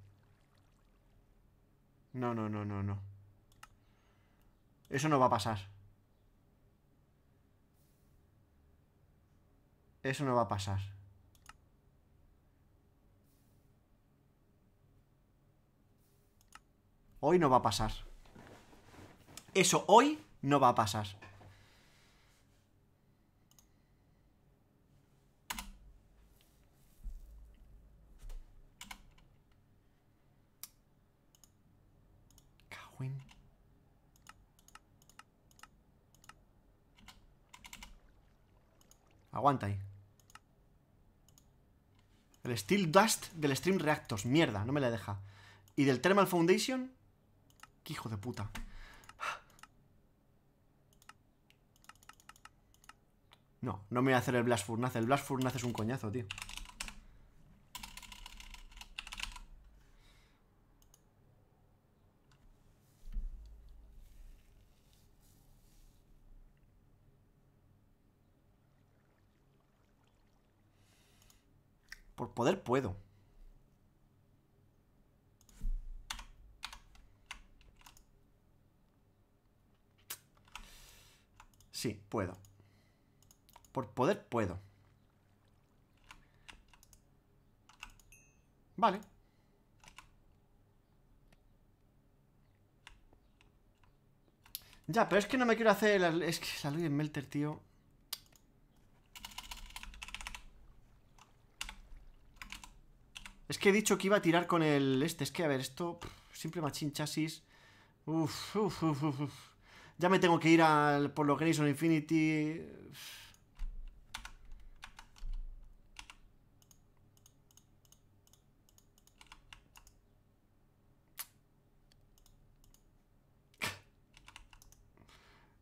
No, no, no, no, no. Eso no va a pasar. Eso no va a pasar. Hoy no va a pasar. Eso hoy no va a pasar. Aguanta ahí. El Steel Dust del Stream reactos Mierda, no me la deja. Y del Thermal Foundation. Qué hijo de puta. No, no me voy a hacer el Blast Furnace. El Blast Furnace es un coñazo, tío. poder puedo. Sí, puedo. Por poder puedo. Vale. Ya, pero es que no me quiero hacer... es que la ley Melter, tío... Es que he dicho que iba a tirar con el este. Es que, a ver, esto... simple machín chasis. Uf, uf, uf, uf. Ya me tengo que ir al, por los Grayson Infinity.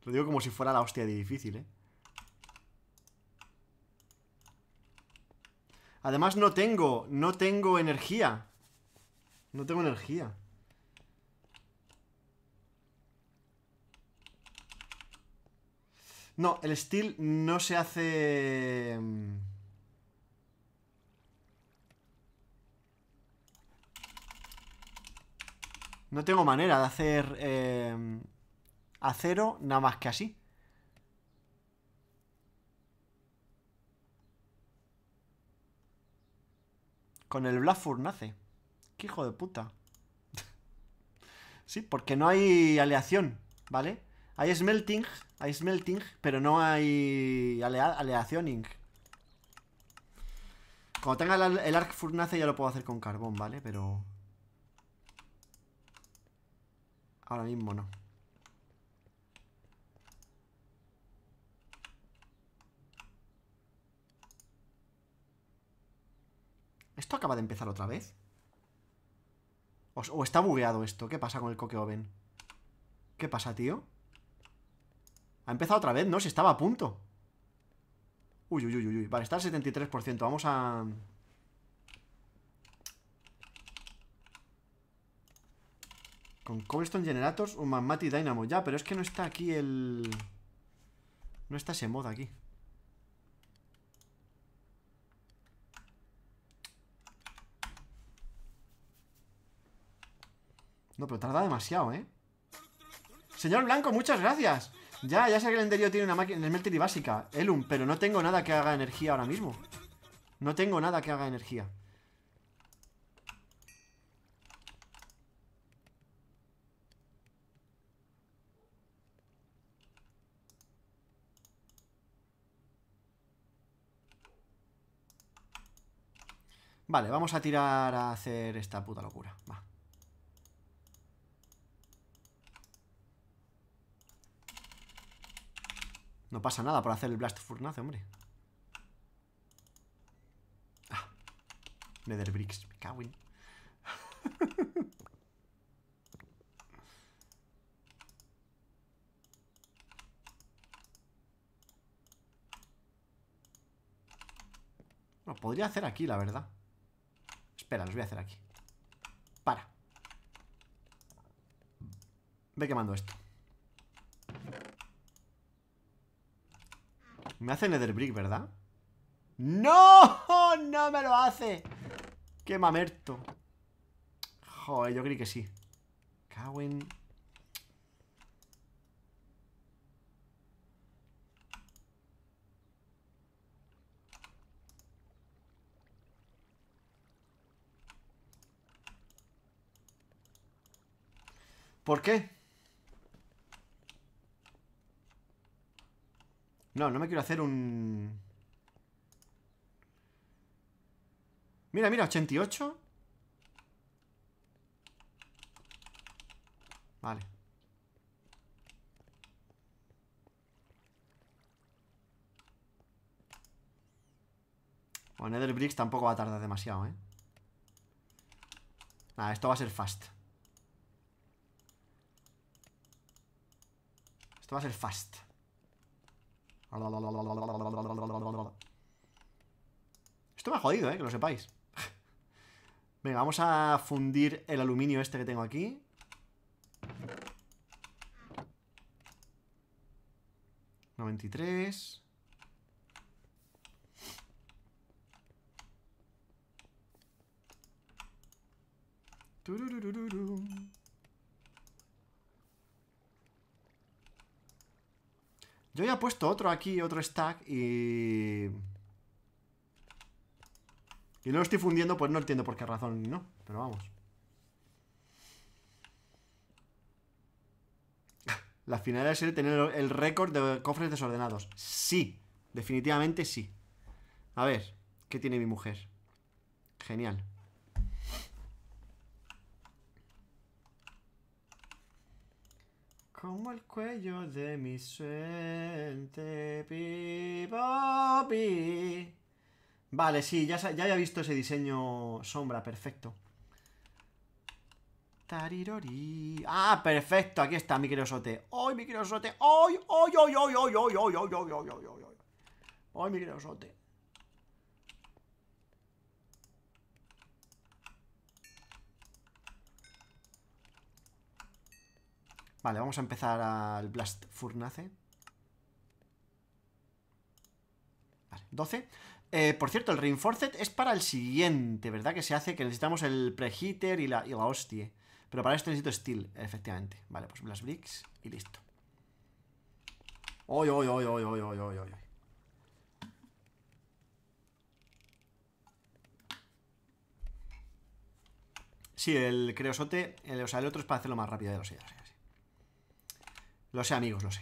Lo digo como si fuera la hostia de difícil, ¿eh? Además no tengo, no tengo energía. No tengo energía. No, el steel no se hace... Mm, no tengo manera de hacer em, acero nada más que así. Con el Blafur Furnace ¡Qué hijo de puta! sí, porque no hay aleación, ¿vale? Hay smelting, hay smelting, pero no hay Aleación, aleacioning. Cuando tenga el, el Arc Furnace ya lo puedo hacer con carbón, ¿vale? Pero... Ahora mismo no. ¿Esto acaba de empezar otra vez? ¿O, está bugueado esto? ¿Qué pasa con el Oven? ¿Qué pasa, tío? Ha empezado otra vez, ¿no? Si estaba a punto Uy, uy, uy, uy Vale, está al 73% Vamos a... Con Cobblestone Generators Un magmati Dynamo Ya, pero es que no está aquí el... No está ese mod aquí No, pero tarda demasiado, ¿eh? Señor Blanco, muchas gracias. Ya, ya sé que el Enderio tiene una máquina Smeltery básica, Elum, pero no tengo nada que haga energía ahora mismo. No tengo nada que haga energía. Vale, vamos a tirar a hacer esta puta locura. Va. No pasa nada por hacer el Blast Furnace, hombre. Ah. Nether Bricks. Me cago en... Lo podría hacer aquí, la verdad. Espera, los voy a hacer aquí. Para. Ve quemando esto. Me hace brick, ¿verdad? ¡No! ¡No me lo hace! ¡Qué mamerto! Joder, yo creí que sí. Cawen. ¿Por qué? No, no me quiero hacer un... Mira, mira, 88 Vale O Nether Bricks tampoco va a tardar demasiado, ¿eh? Nada, esto va a ser fast Esto va a ser fast esto me ha jodido, eh, que lo sepáis Venga, vamos a fundir el aluminio este que tengo aquí ¿93? Yo ya he puesto otro aquí, otro stack y... Y no lo estoy fundiendo, pues no entiendo por qué razón no, pero vamos. La final es tener el récord de cofres desordenados. Sí, definitivamente sí. A ver, ¿qué tiene mi mujer? Genial. Como el cuello de mi suerte, pi, Vale, sí, ya, ya había visto ese diseño sombra, perfecto. Tarirori. Ah, perfecto, aquí está mi criosote ¡Ay, mi querosote! ¡Ay, ay, ay, ay, ay, ay, ay, ay, ay, ay, ay, ay! ¡Ay, mi criosote! Vale, vamos a empezar al Blast Furnace. Vale, 12. Eh, por cierto, el Reinforced es para el siguiente, ¿verdad? Que se hace que necesitamos el preheater y la, y la hostia. Pero para esto necesito steel, efectivamente. Vale, pues Blast Bricks y listo. ¡Oy, oy, oy, oy, oy, oy, oy, Sí, el creosote, el, o sea, el otro es para hacerlo más rápido de los lo sé, amigos, lo sé.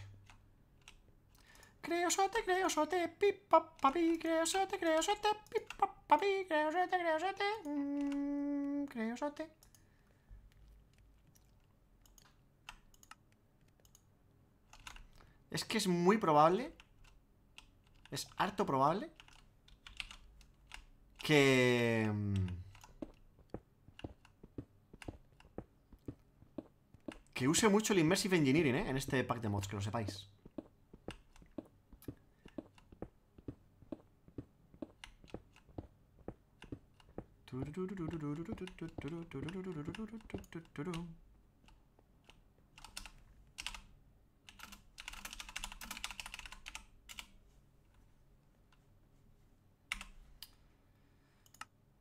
Creosote, creosote, pip, pop, papi, creosote, creosote, pip, pop, papi, creosote, creosote, mmm, creosote. Es que es muy probable, es harto probable que... Mm, Que use mucho el Immersive Engineering, ¿eh? En este pack de mods, que lo sepáis.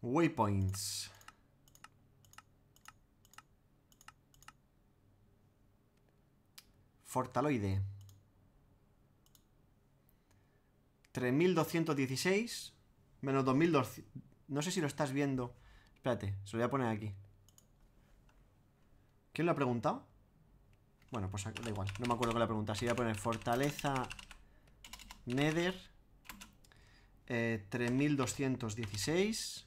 Waypoints. Fortaloide. 3216 menos 2200. No sé si lo estás viendo. Espérate, se lo voy a poner aquí. ¿Quién lo ha preguntado? Bueno, pues da igual, no me acuerdo que la pregunta. Si voy a poner fortaleza Nether 3216 eh,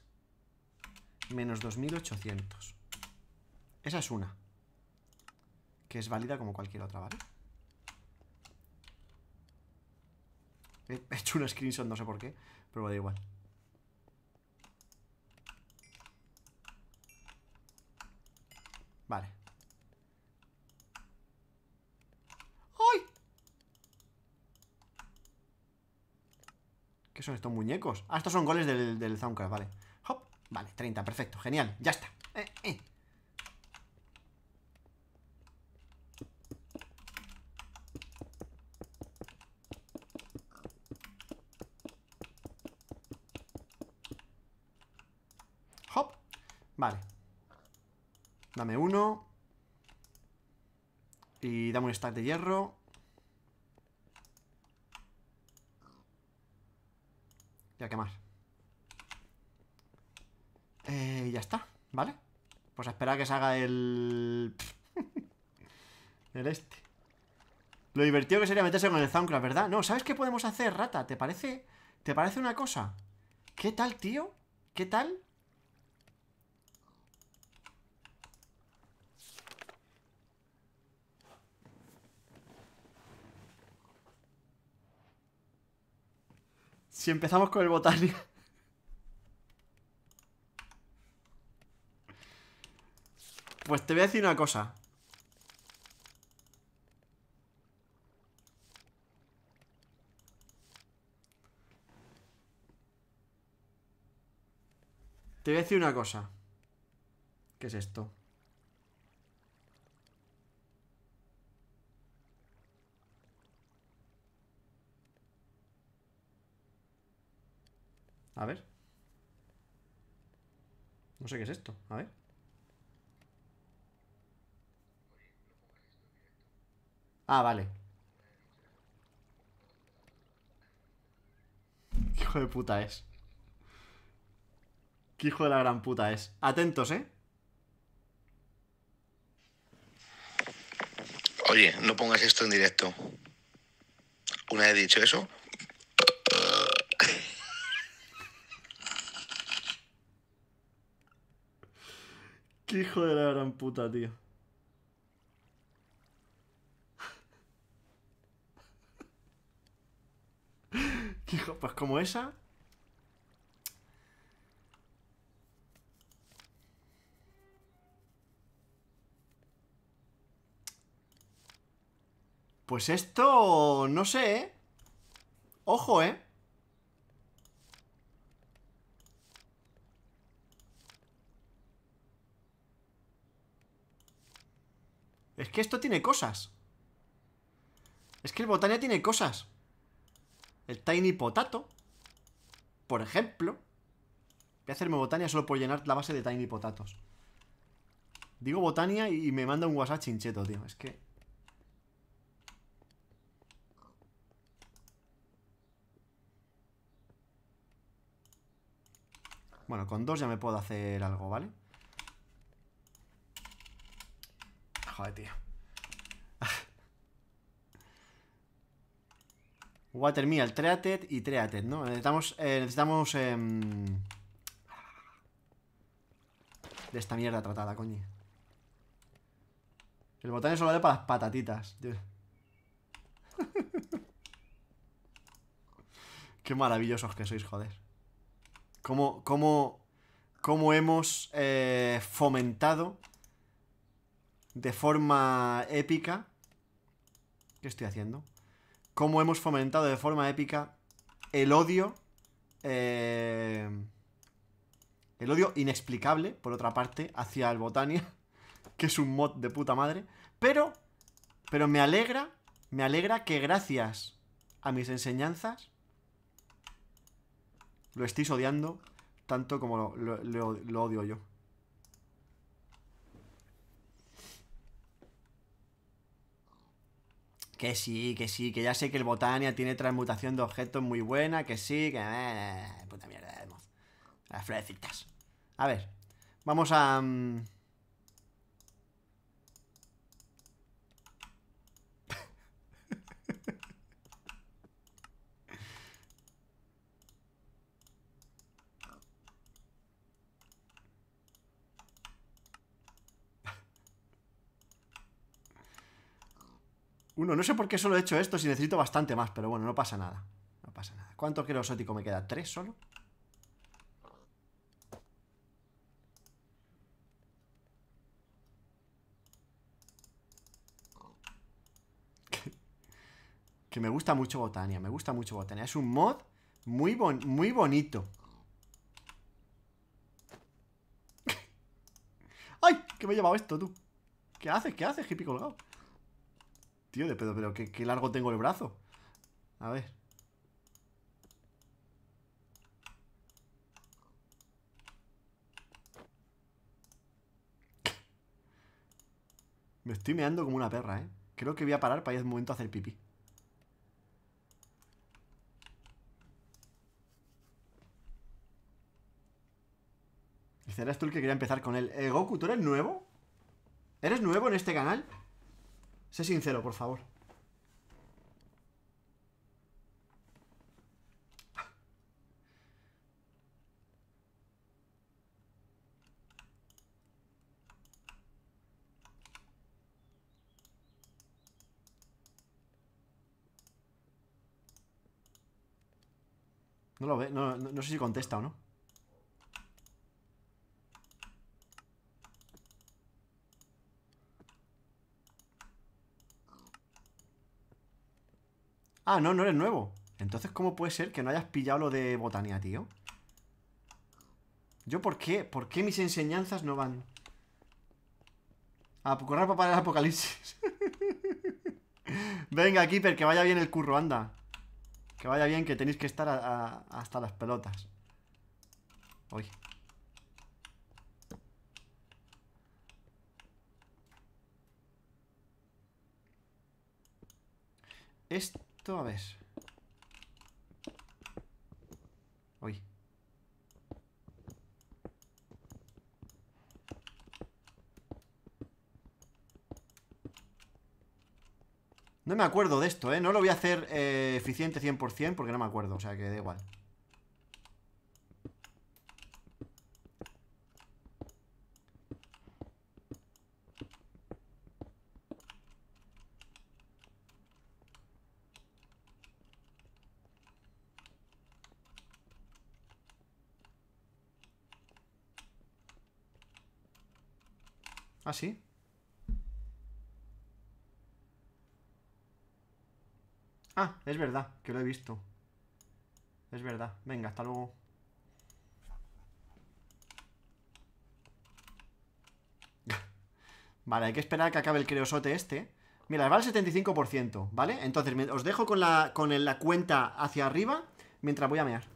menos 2800. Esa es una. Que es válida como cualquier otra, ¿vale? He hecho un screenshot, no sé por qué, pero da igual. Vale. ¡Ay! ¿Qué son estos muñecos? Ah, estos son goles del, del vale. Hop, vale, 30, perfecto, genial, ya está. Eh, eh. de hierro. ya a más Eh, ya está, ¿vale? Pues a esperar que se haga el... el este. Lo divertido que sería meterse con el la ¿verdad? No, ¿sabes qué podemos hacer, rata? ¿Te parece, ¿Te parece una cosa? ¿Qué tal, tío? ¿Qué tal Si empezamos con el botánico. Pues te voy a decir una cosa. Te voy a decir una cosa. ¿Qué es esto? A ver. No sé qué es esto. A ver. Ah, vale. ¿Qué hijo de puta es? ¿Qué hijo de la gran puta es? Atentos, ¿eh? Oye, no pongas esto en directo. Una vez dicho eso, Qué hijo de la gran puta, tío. ¿Qué hijo, pues como esa. Pues esto, no sé, ¿eh? Ojo, ¿eh? Es que esto tiene cosas. Es que el Botania tiene cosas. El Tiny Potato. Por ejemplo. Voy a hacerme Botania solo por llenar la base de Tiny Potatos. Digo Botania y me manda un WhatsApp chincheto, tío. Es que... Bueno, con dos ya me puedo hacer algo, ¿vale? vale Joder, tío. Water Meal, Treated y Treated, ¿no? Necesitamos. Eh, necesitamos. Em, de esta mierda tratada, coño. El botón es solo para las patatitas, Qué maravillosos que sois, joder. Cómo, cómo, cómo hemos eh, fomentado de forma épica. ¿Qué estoy haciendo? Cómo hemos fomentado de forma épica el odio. Eh, el odio inexplicable, por otra parte, hacia el Botania, que es un mod de puta madre. Pero, pero me alegra, me alegra que gracias a mis enseñanzas lo estéis odiando tanto como lo odio yo. Que sí, que sí, que ya sé que el Botania tiene transmutación de objetos muy buena, que sí, que... Eh, puta mierda de Las florecitas. A ver, vamos a... Mm, Uno, no sé por qué solo he hecho esto, si necesito bastante más, pero bueno, no pasa nada. No pasa nada. ¿Cuánto creo exótico me queda? ¿Tres solo? que me gusta mucho Botania, me gusta mucho Botania. Es un mod muy, muy bonito. ¡Ay! ¿Qué me he llevado esto, tú? ¿Qué haces? ¿Qué haces, hippie colgado? Tío, de pedo, pero ¿qué, qué largo tengo el brazo? A ver. Me estoy meando como una perra, ¿eh? Creo que voy a parar para ir un momento a hacer pipí. será eres tú el que quería empezar con él. ¿Eh, Goku, ¿tú eres nuevo? ¿Eres nuevo en este canal? Sé sincero, por favor. No lo ve, no, no sé si contesta o no. Ah, no, no eres nuevo. Entonces, ¿cómo puede ser que no hayas pillado lo de botanía, tío? ¿Yo por qué? ¿Por qué mis enseñanzas no van? A correr para el apocalipsis. Venga, Keeper, que vaya bien el curro, anda. Que vaya bien, que tenéis que estar hasta las pelotas. Uy esto, a ver. Uy. No me acuerdo de esto, ¿eh? No lo voy a hacer eh, eficiente 100% porque no me acuerdo, o sea que da igual. sí? Ah, es verdad, que lo he visto. Es verdad. Venga, hasta luego. vale, hay que esperar que acabe el creosote este. Mira, va al 75%, ¿vale? Entonces, os dejo con la, con la cuenta hacia arriba mientras voy a mear.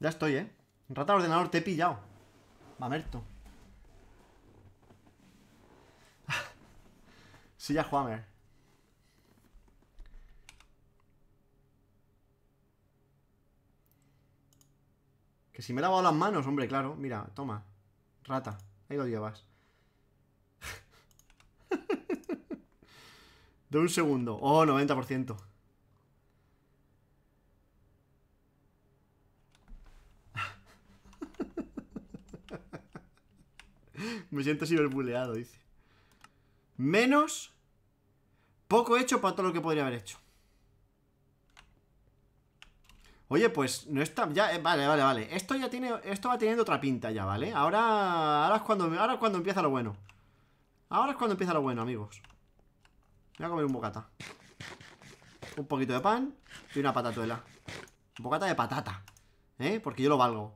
Ya estoy, ¿eh? Rata de ordenador, te he pillado. Mamerto. Silla ya Juamer. Que si me he lavado las manos, hombre, claro. Mira, toma. Rata. Ahí lo llevas. De un segundo. Oh, 90%. Me siento ciberbuleado, dice. Menos poco hecho para todo lo que podría haber hecho. Oye, pues no está. Ya, eh, vale, vale, vale. Esto ya tiene. Esto va teniendo otra pinta ya, ¿vale? Ahora. Ahora es cuando, ahora cuando empieza lo bueno. Ahora es cuando empieza lo bueno, amigos. voy a comer un bocata. Un poquito de pan y una patatuela. Un bocata de patata. ¿Eh? Porque yo lo valgo.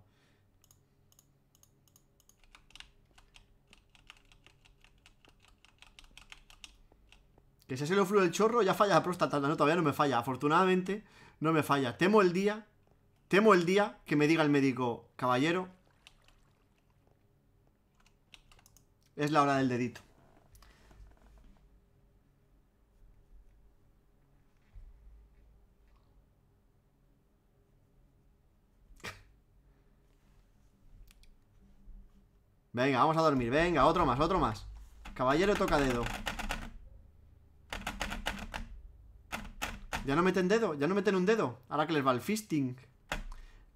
Que se lo fluye el chorro, ya falla la próstata. No, todavía no me falla. Afortunadamente, no me falla. Temo el día, temo el día que me diga el médico, caballero. Es la hora del dedito. Venga, vamos a dormir. Venga, otro más, otro más. Caballero toca dedo. Ya no meten dedo, ya no meten un dedo. Ahora que les va el fisting.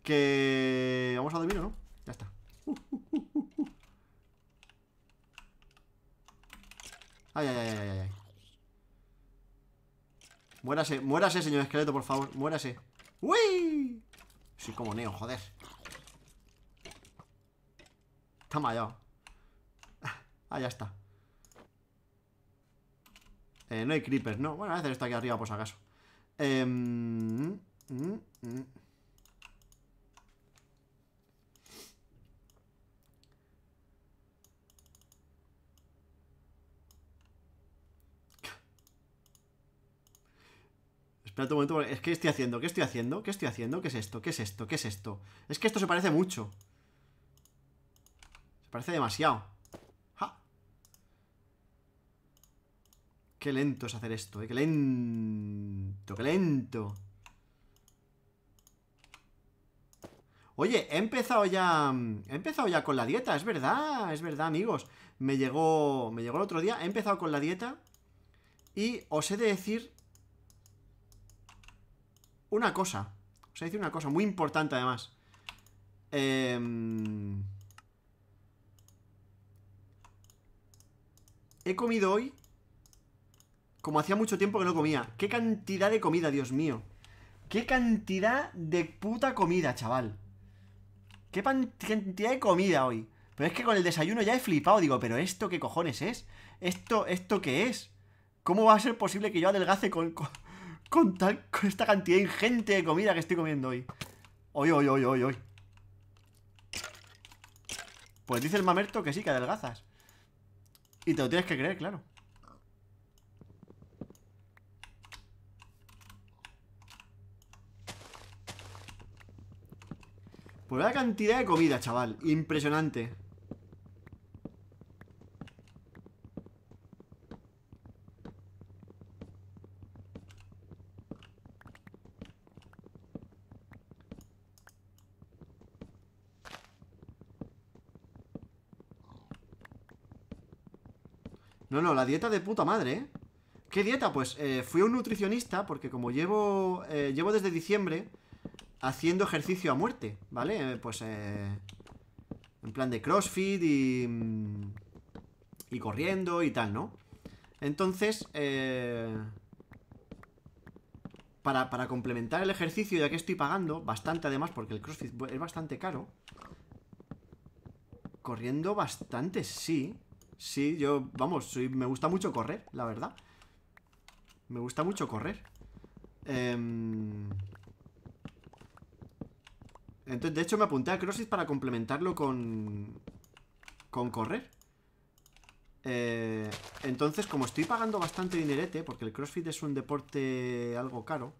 Que... Vamos a dormir, ¿no? Ya está. ay, ay, ay, ay, ay. Muérase, muérase, señor esqueleto, por favor. Muérase. ¡Uy! Soy como Neo, joder. Está mallado. Ah, ya está. Eh, no hay creepers, ¿no? Bueno, a hacer esto aquí arriba, por si acaso. Em, mm, mm, mm. Espera un momento, es que estoy haciendo, ¿qué estoy haciendo? ¿Qué estoy haciendo? ¿Qué es esto? ¿Qué es esto? ¿Qué es esto? Es que esto se parece mucho. Se parece demasiado. Qué lento es hacer esto, eh. Qué lento, qué lento. Oye, he empezado ya. Mm, he empezado ya con la dieta, es verdad, es verdad, amigos. Me llegó. Me llegó el otro día. He empezado con la dieta. Y os he de decir. Una cosa. Os he de decir una cosa, muy importante además. Em, he comido hoy como hacía mucho tiempo que no comía. ¡Qué cantidad de comida, Dios mío! ¡Qué cantidad de puta comida, chaval! ¡Qué cantidad de comida hoy! Pero es que con el desayuno ya he flipado. Digo, ¿pero esto qué cojones es? ¿Esto, esto qué es? ¿Cómo va a ser posible que yo adelgace con, con, con con esta cantidad ingente de comida que estoy comiendo hoy? Hoy, hoy, hoy, hoy, hoy. Pues dice el mamerto que sí, que adelgazas. Y te lo tienes que creer, claro. Por pues la cantidad de comida, chaval Impresionante No, no, la dieta de puta madre, ¿eh? ¿Qué dieta? Pues eh, fui a un nutricionista porque como llevo, eh, llevo desde diciembre haciendo ejercicio a muerte, ¿vale? Eh, pues eh, en plan de crossfit y, mm, y corriendo y tal, ¿no? Entonces, eh, para, complementar el ejercicio, ya que estoy pagando bastante además, porque el crossfit es bastante caro, corriendo bastante, sí. Sí, yo, vamos, me gusta mucho correr, la verdad. Me gusta mucho correr. Eh, entonces, de hecho, me apunté a CrossFit para complementarlo con... Con correr. Eh, entonces, como estoy pagando bastante dinerete, porque el CrossFit es un deporte algo caro,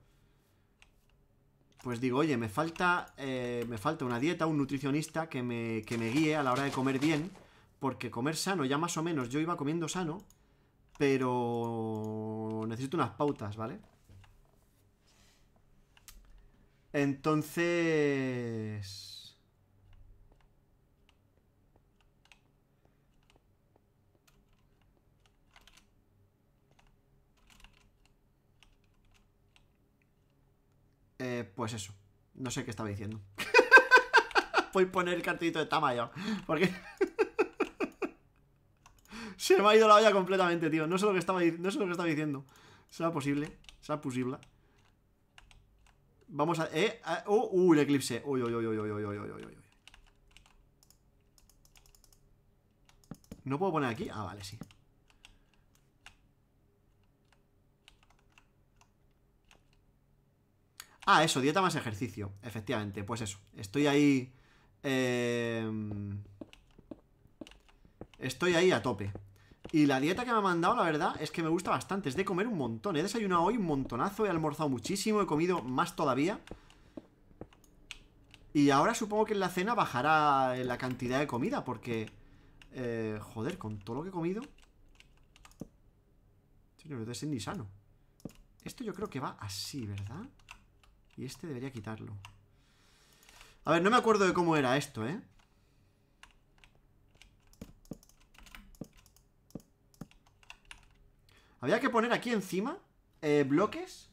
pues digo, oye, me falta, eh, me falta una dieta, un nutricionista que me, que me guíe a la hora de comer bien, porque comer sano, ya más o menos, yo iba comiendo sano, pero necesito unas pautas, ¿vale? Entonces... Eh, pues eso. No sé qué estaba diciendo. Voy a poner el cartelito de Tamayo. Porque... Se me ha ido la olla completamente, tío. No sé lo que estaba, no sé lo que estaba diciendo. Será posible. Será posible. Vamos a... Eh, oh, uh, el eclipse. Uy, uy, uy, uy, uy, ¿No puedo poner aquí? Ah, vale, sí. Ah, eso, dieta más ejercicio. Efectivamente, pues eso. Estoy ahí... Em, estoy ahí a tope. Y la dieta que me ha mandado, la verdad, es que me gusta bastante. Es de comer un montón. He desayunado hoy un montonazo, he almorzado muchísimo, he comido más todavía. Y ahora supongo que en la cena bajará la cantidad de comida, porque... Eh, joder, con todo lo que he comido... no ni sano. Esto yo creo que va así, ¿verdad? Y este debería quitarlo. A ver, no me acuerdo de cómo era esto, ¿eh? Había que poner aquí encima eh, bloques.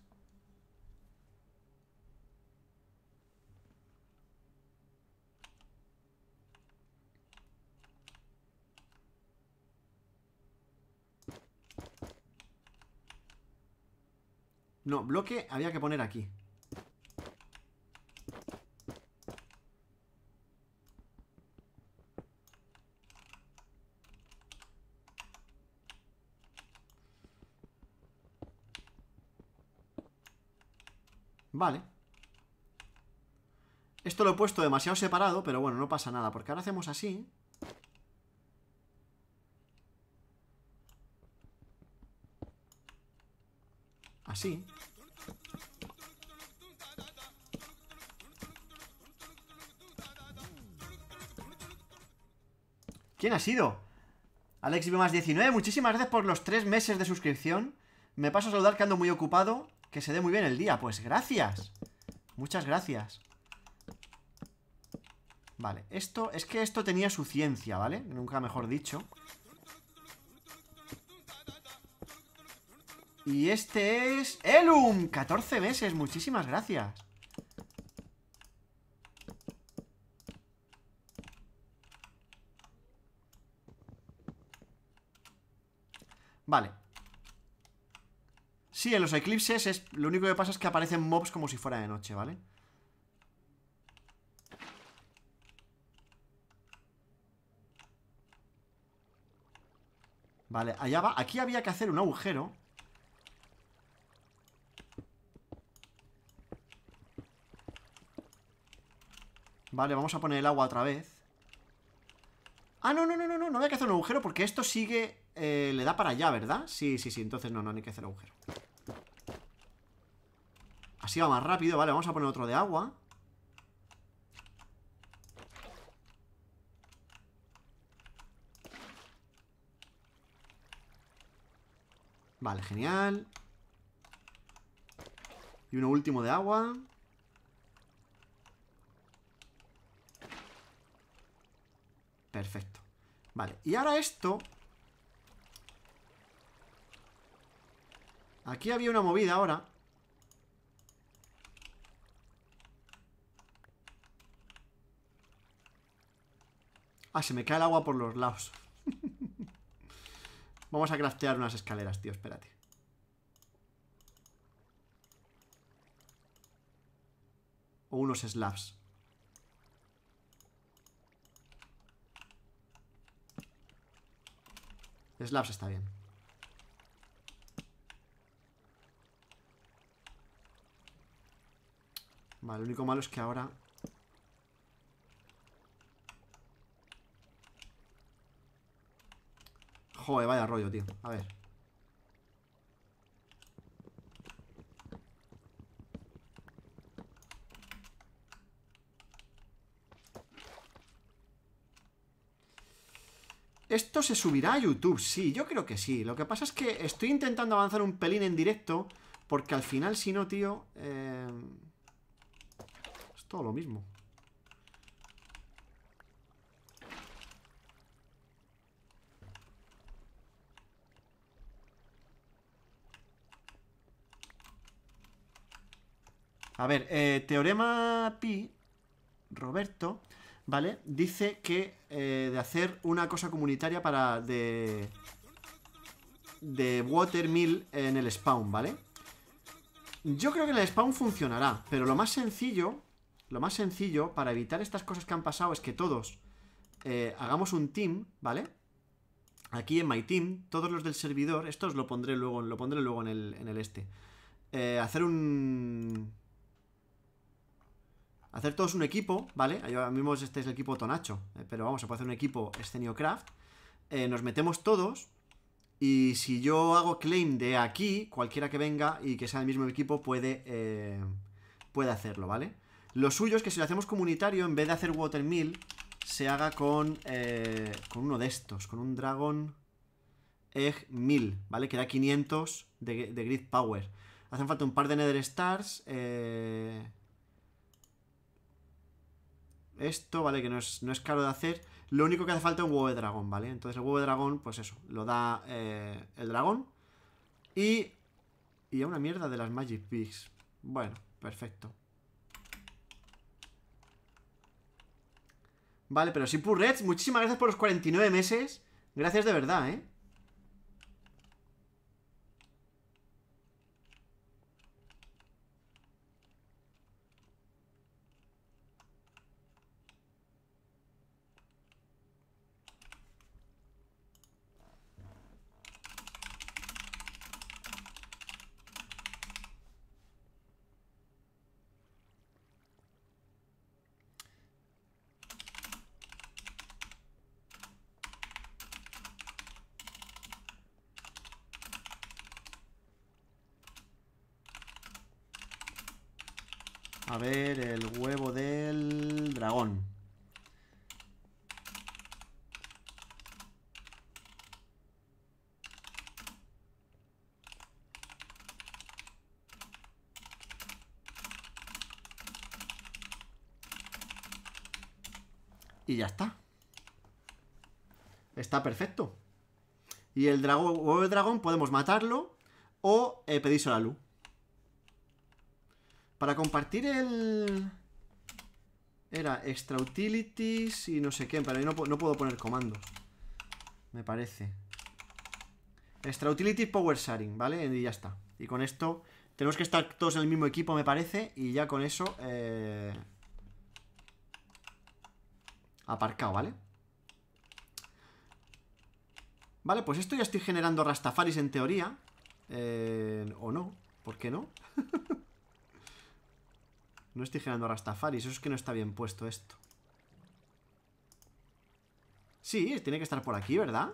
No, bloque había que poner aquí. Vale. Esto lo he puesto demasiado separado, pero bueno, no pasa nada, porque ahora hacemos así. Así. ¿Quién ha sido? Alex más 19, muchísimas gracias por los tres meses de suscripción. Me paso a saludar que ando muy ocupado que se dé muy bien el día. Pues gracias. Muchas gracias. Vale, esto... Es que esto tenía su ciencia, ¿vale? Nunca mejor dicho. Y este es... ¡Elum! 14 meses, muchísimas gracias. Vale, Sí, en los eclipses es, lo único que pasa es que aparecen mobs como si fuera de noche, ¿vale? Vale, allá va. Aquí había que hacer un agujero. Vale, vamos a poner el agua otra vez. Ah, no, no, no, no, no, no había que hacer un agujero porque esto sigue... Eh, le da para allá, ¿verdad? Sí, sí, sí, entonces no, no, no hay que hacer agujero. Así va más rápido, vale, vamos a poner otro de agua Vale, genial Y uno último de agua Perfecto Vale, y ahora esto Aquí había una movida ahora Ah, se me cae el agua por los lados. Vamos a craftear unas escaleras, tío, espérate. O unos slabs. Slabs está bien. Vale, lo único malo es que ahora Joder, vaya rollo, tío A ver Esto se subirá a YouTube, sí, yo creo que sí Lo que pasa es que estoy intentando avanzar un pelín en directo Porque al final, si no, tío eh, Es todo lo mismo A ver, eh, teorema pi, Roberto, ¿vale? Dice que eh, de hacer una cosa comunitaria para de de Watermill en el spawn, ¿vale? Yo creo que en el spawn funcionará, pero lo más sencillo, lo más sencillo para evitar estas cosas que han pasado es que todos eh, hagamos un team, ¿vale? Aquí en my team, todos los del servidor, estos lo pondré luego, lo pondré luego en el, este. hacer un hacer todos un equipo, ¿vale? Ahora mismo este es el equipo Tonacho, eh, pero vamos, se puede hacer un equipo Esceniocraft. Eh, nos metemos todos y si yo hago claim de aquí, cualquiera que venga y que sea el mismo equipo puede, eh, puede hacerlo, ¿vale? Lo suyo es que si lo hacemos comunitario, en vez de hacer Watermill, se haga con, eh, con uno de estos, con un Dragon Egg 1000, ¿vale? Que da 500 de, de Grid Power. Hacen falta un par de Nether Stars, eh esto, ¿vale? Que no es, no es caro de hacer. Lo único que hace falta es un huevo de dragón, ¿vale? Entonces el huevo de dragón, pues eso, lo da eh, el dragón. Y... Y a una mierda de las Magic Peaks. Bueno, perfecto. Vale, pero si, Purrets, muchísimas gracias por los 49 meses. Gracias de verdad, ¿eh? y ya está. Está perfecto. Y el dragón, dragón podemos matarlo o eh, pedir la luz. Para compartir el... Era extra utilities y no sé qué, pero no, puedo poner comandos. Me parece. Extra utilities power sharing, ¿vale? Y ya está. Y con esto tenemos que estar todos en el mismo equipo, me parece, y ya con eso... Eh, Aparcado, ¿vale? Vale, pues esto ya estoy generando rastafaris en teoría. Eh, o no, ¿por qué no? no estoy generando rastafaris, eso es que no está bien puesto esto. Sí, tiene que estar por aquí, ¿verdad?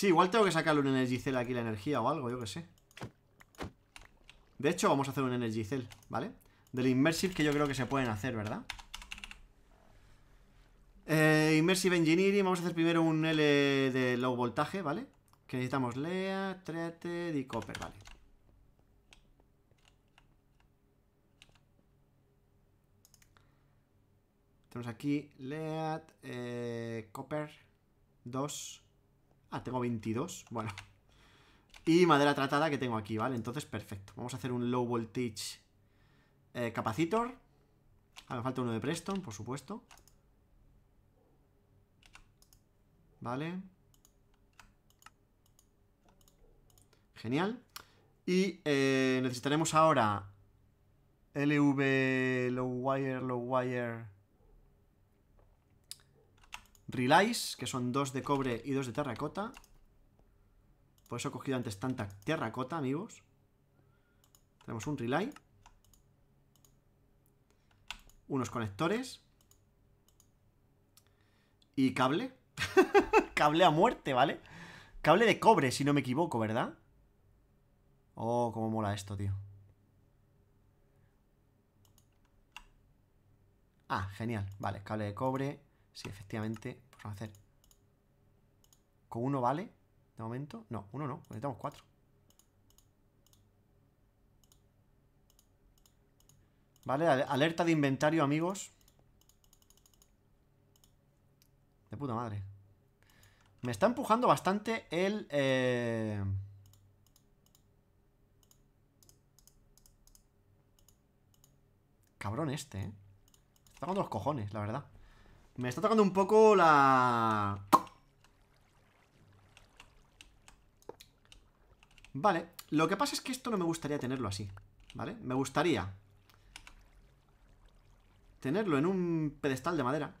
Sí, igual tengo que sacarle un Energy Cell aquí la energía o algo, yo que sé De hecho, vamos a hacer un Energy Cell, ¿vale? Del Immersive que yo creo que se pueden hacer, ¿verdad? Eh, immersive Engineering Vamos a hacer primero un L de low voltaje, ¿vale? Que necesitamos lead, Treated y Copper, ¿vale? Tenemos aquí Lead, eh, Copper 2 Ah, tengo 22, bueno. Y madera tratada que tengo aquí, ¿vale? Entonces, perfecto. Vamos a hacer un low voltage eh, capacitor. Ah, me falta uno de Preston, por supuesto. Vale. Genial. Y eh, necesitaremos ahora LV low wire, low wire... Relays, que son dos de cobre y dos de terracota. Por eso he cogido antes tanta terracota, amigos. Tenemos un relay. Unos conectores. Y cable. cable a muerte, ¿vale? Cable de cobre, si no me equivoco, ¿verdad? Oh, cómo mola esto, tío. Ah, genial. Vale, cable de cobre. Sí, efectivamente, pues vamos a hacer... ¿Con uno vale? De momento, no, uno no, necesitamos cuatro. Vale, alerta de inventario, amigos. De puta madre. Me está empujando bastante el... Eh, cabrón este, ¿eh? Está con los cojones, la verdad. Me está tocando un poco la... Vale, lo que pasa es que esto no me gustaría tenerlo así ¿Vale? Me gustaría Tenerlo en un pedestal de madera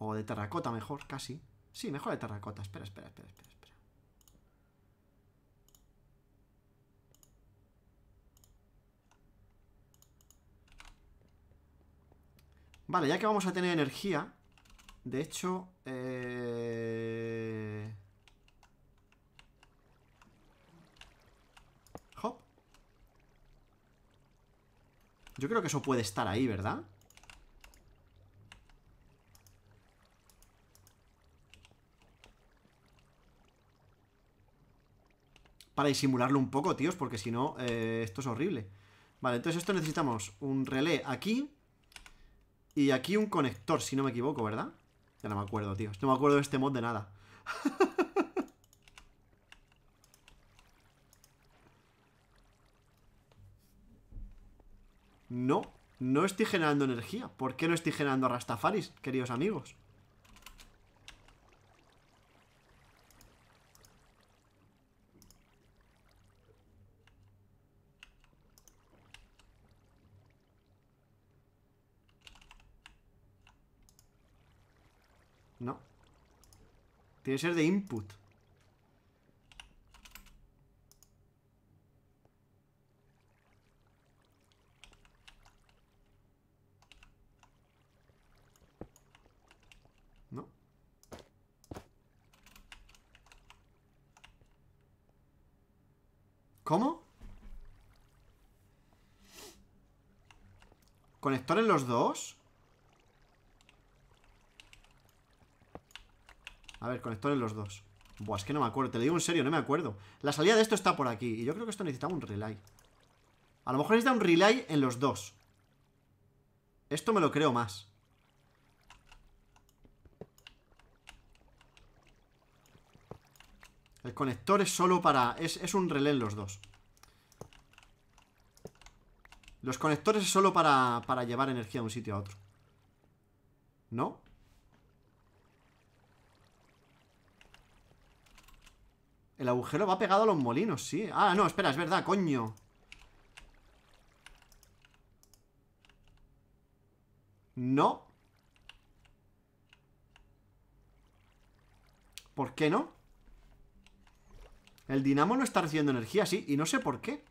O de terracota mejor, casi Sí, mejor de terracota, espera, espera, espera, espera Vale, ya que vamos a tener energía, de hecho... Eh, hop. Yo creo que eso puede estar ahí, ¿verdad? Para disimularlo un poco, tíos, porque si no, eh, esto es horrible. Vale, entonces esto necesitamos un relé aquí y aquí un conector, si no me equivoco, ¿verdad? Ya no me acuerdo, tío. No me acuerdo de este mod de nada. no, no estoy generando energía. ¿Por qué no estoy generando Rastafaris, queridos amigos? Tiene que ser de input. ¿No? ¿Cómo? ¿Conectores los dos? A ver, en los dos Buah, es que no me acuerdo, te lo digo en serio, no me acuerdo La salida de esto está por aquí, y yo creo que esto necesita un relay A lo mejor necesita un relay en los dos Esto me lo creo más El conector es solo para... Es, un relé en los dos Los conectores es solo para, para llevar energía de un sitio a otro ¿No? El agujero va pegado a los molinos, sí Ah, no, espera, es verdad, coño No ¿Por qué no? El dinamo no está recibiendo energía, sí Y no sé por qué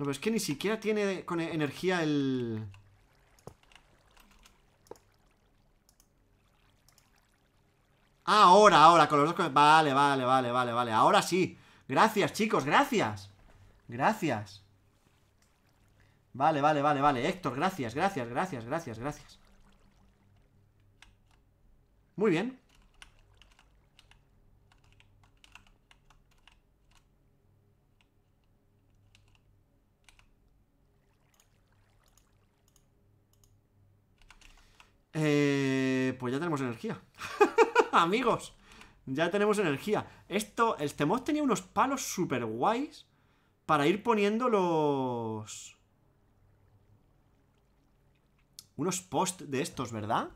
No, pero es que ni siquiera tiene con e-, energía el... Ahora, ahora, con los dos... Vale, vale, vale, vale, vale. Ahora sí. Gracias, chicos, gracias. Gracias. Vale, vale, vale, vale. Héctor, gracias, gracias, gracias, gracias, gracias. Muy bien. Eh, pues ya tenemos energía. Amigos, ya tenemos energía. Esto, el mod tenía unos palos super guays para ir poniendo los... Unos post de estos, ¿verdad?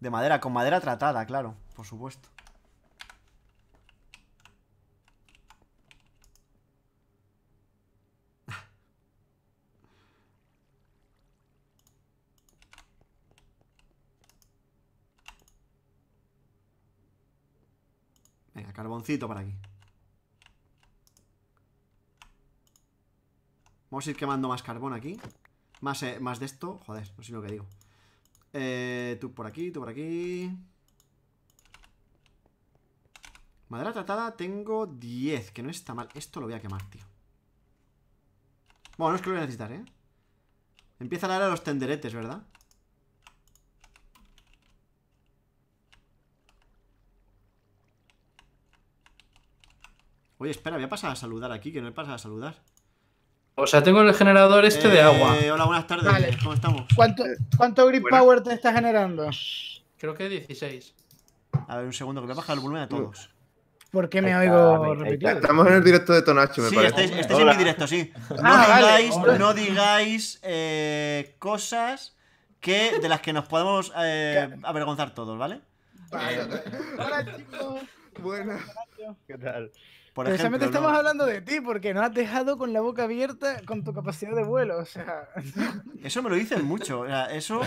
De madera, con madera tratada, claro, por supuesto. para aquí Vamos a ir quemando más carbón aquí Más, eh, más de esto Joder, no sé lo que digo eh, Tú por aquí, tú por aquí Madera tratada tengo 10 Que no está mal, esto lo voy a quemar, tío Bueno, no es que lo voy a necesitar, eh Empieza la los tenderetes, ¿verdad? Oye, espera, voy a pasar a saludar aquí, que no he pasado a saludar. O sea, tengo el generador este de eh, agua. Hola, buenas tardes. ¿Cómo estamos? ¿Cuánto, cuánto grip power te está generando? Creo que 16. A ver, un segundo, que voy a bajar el volumen a todos. ¿Por qué me oigo repetir? Estamos en el directo de Tonacho, me sí, parece. Sí, estáis, en mi directo, sí. Ah, no digáis, no eh, digáis cosas que, de las que nos podemos eh, avergonzar todos, ¿vale? Vale. Hola, chicos. Buenas. ¿Qué tal? Precisamente estamos hablando de ti, porque no has dejado con la boca abierta con tu capacidad de vuelo. O sea. Eso me lo dicen mucho. O sea, eso.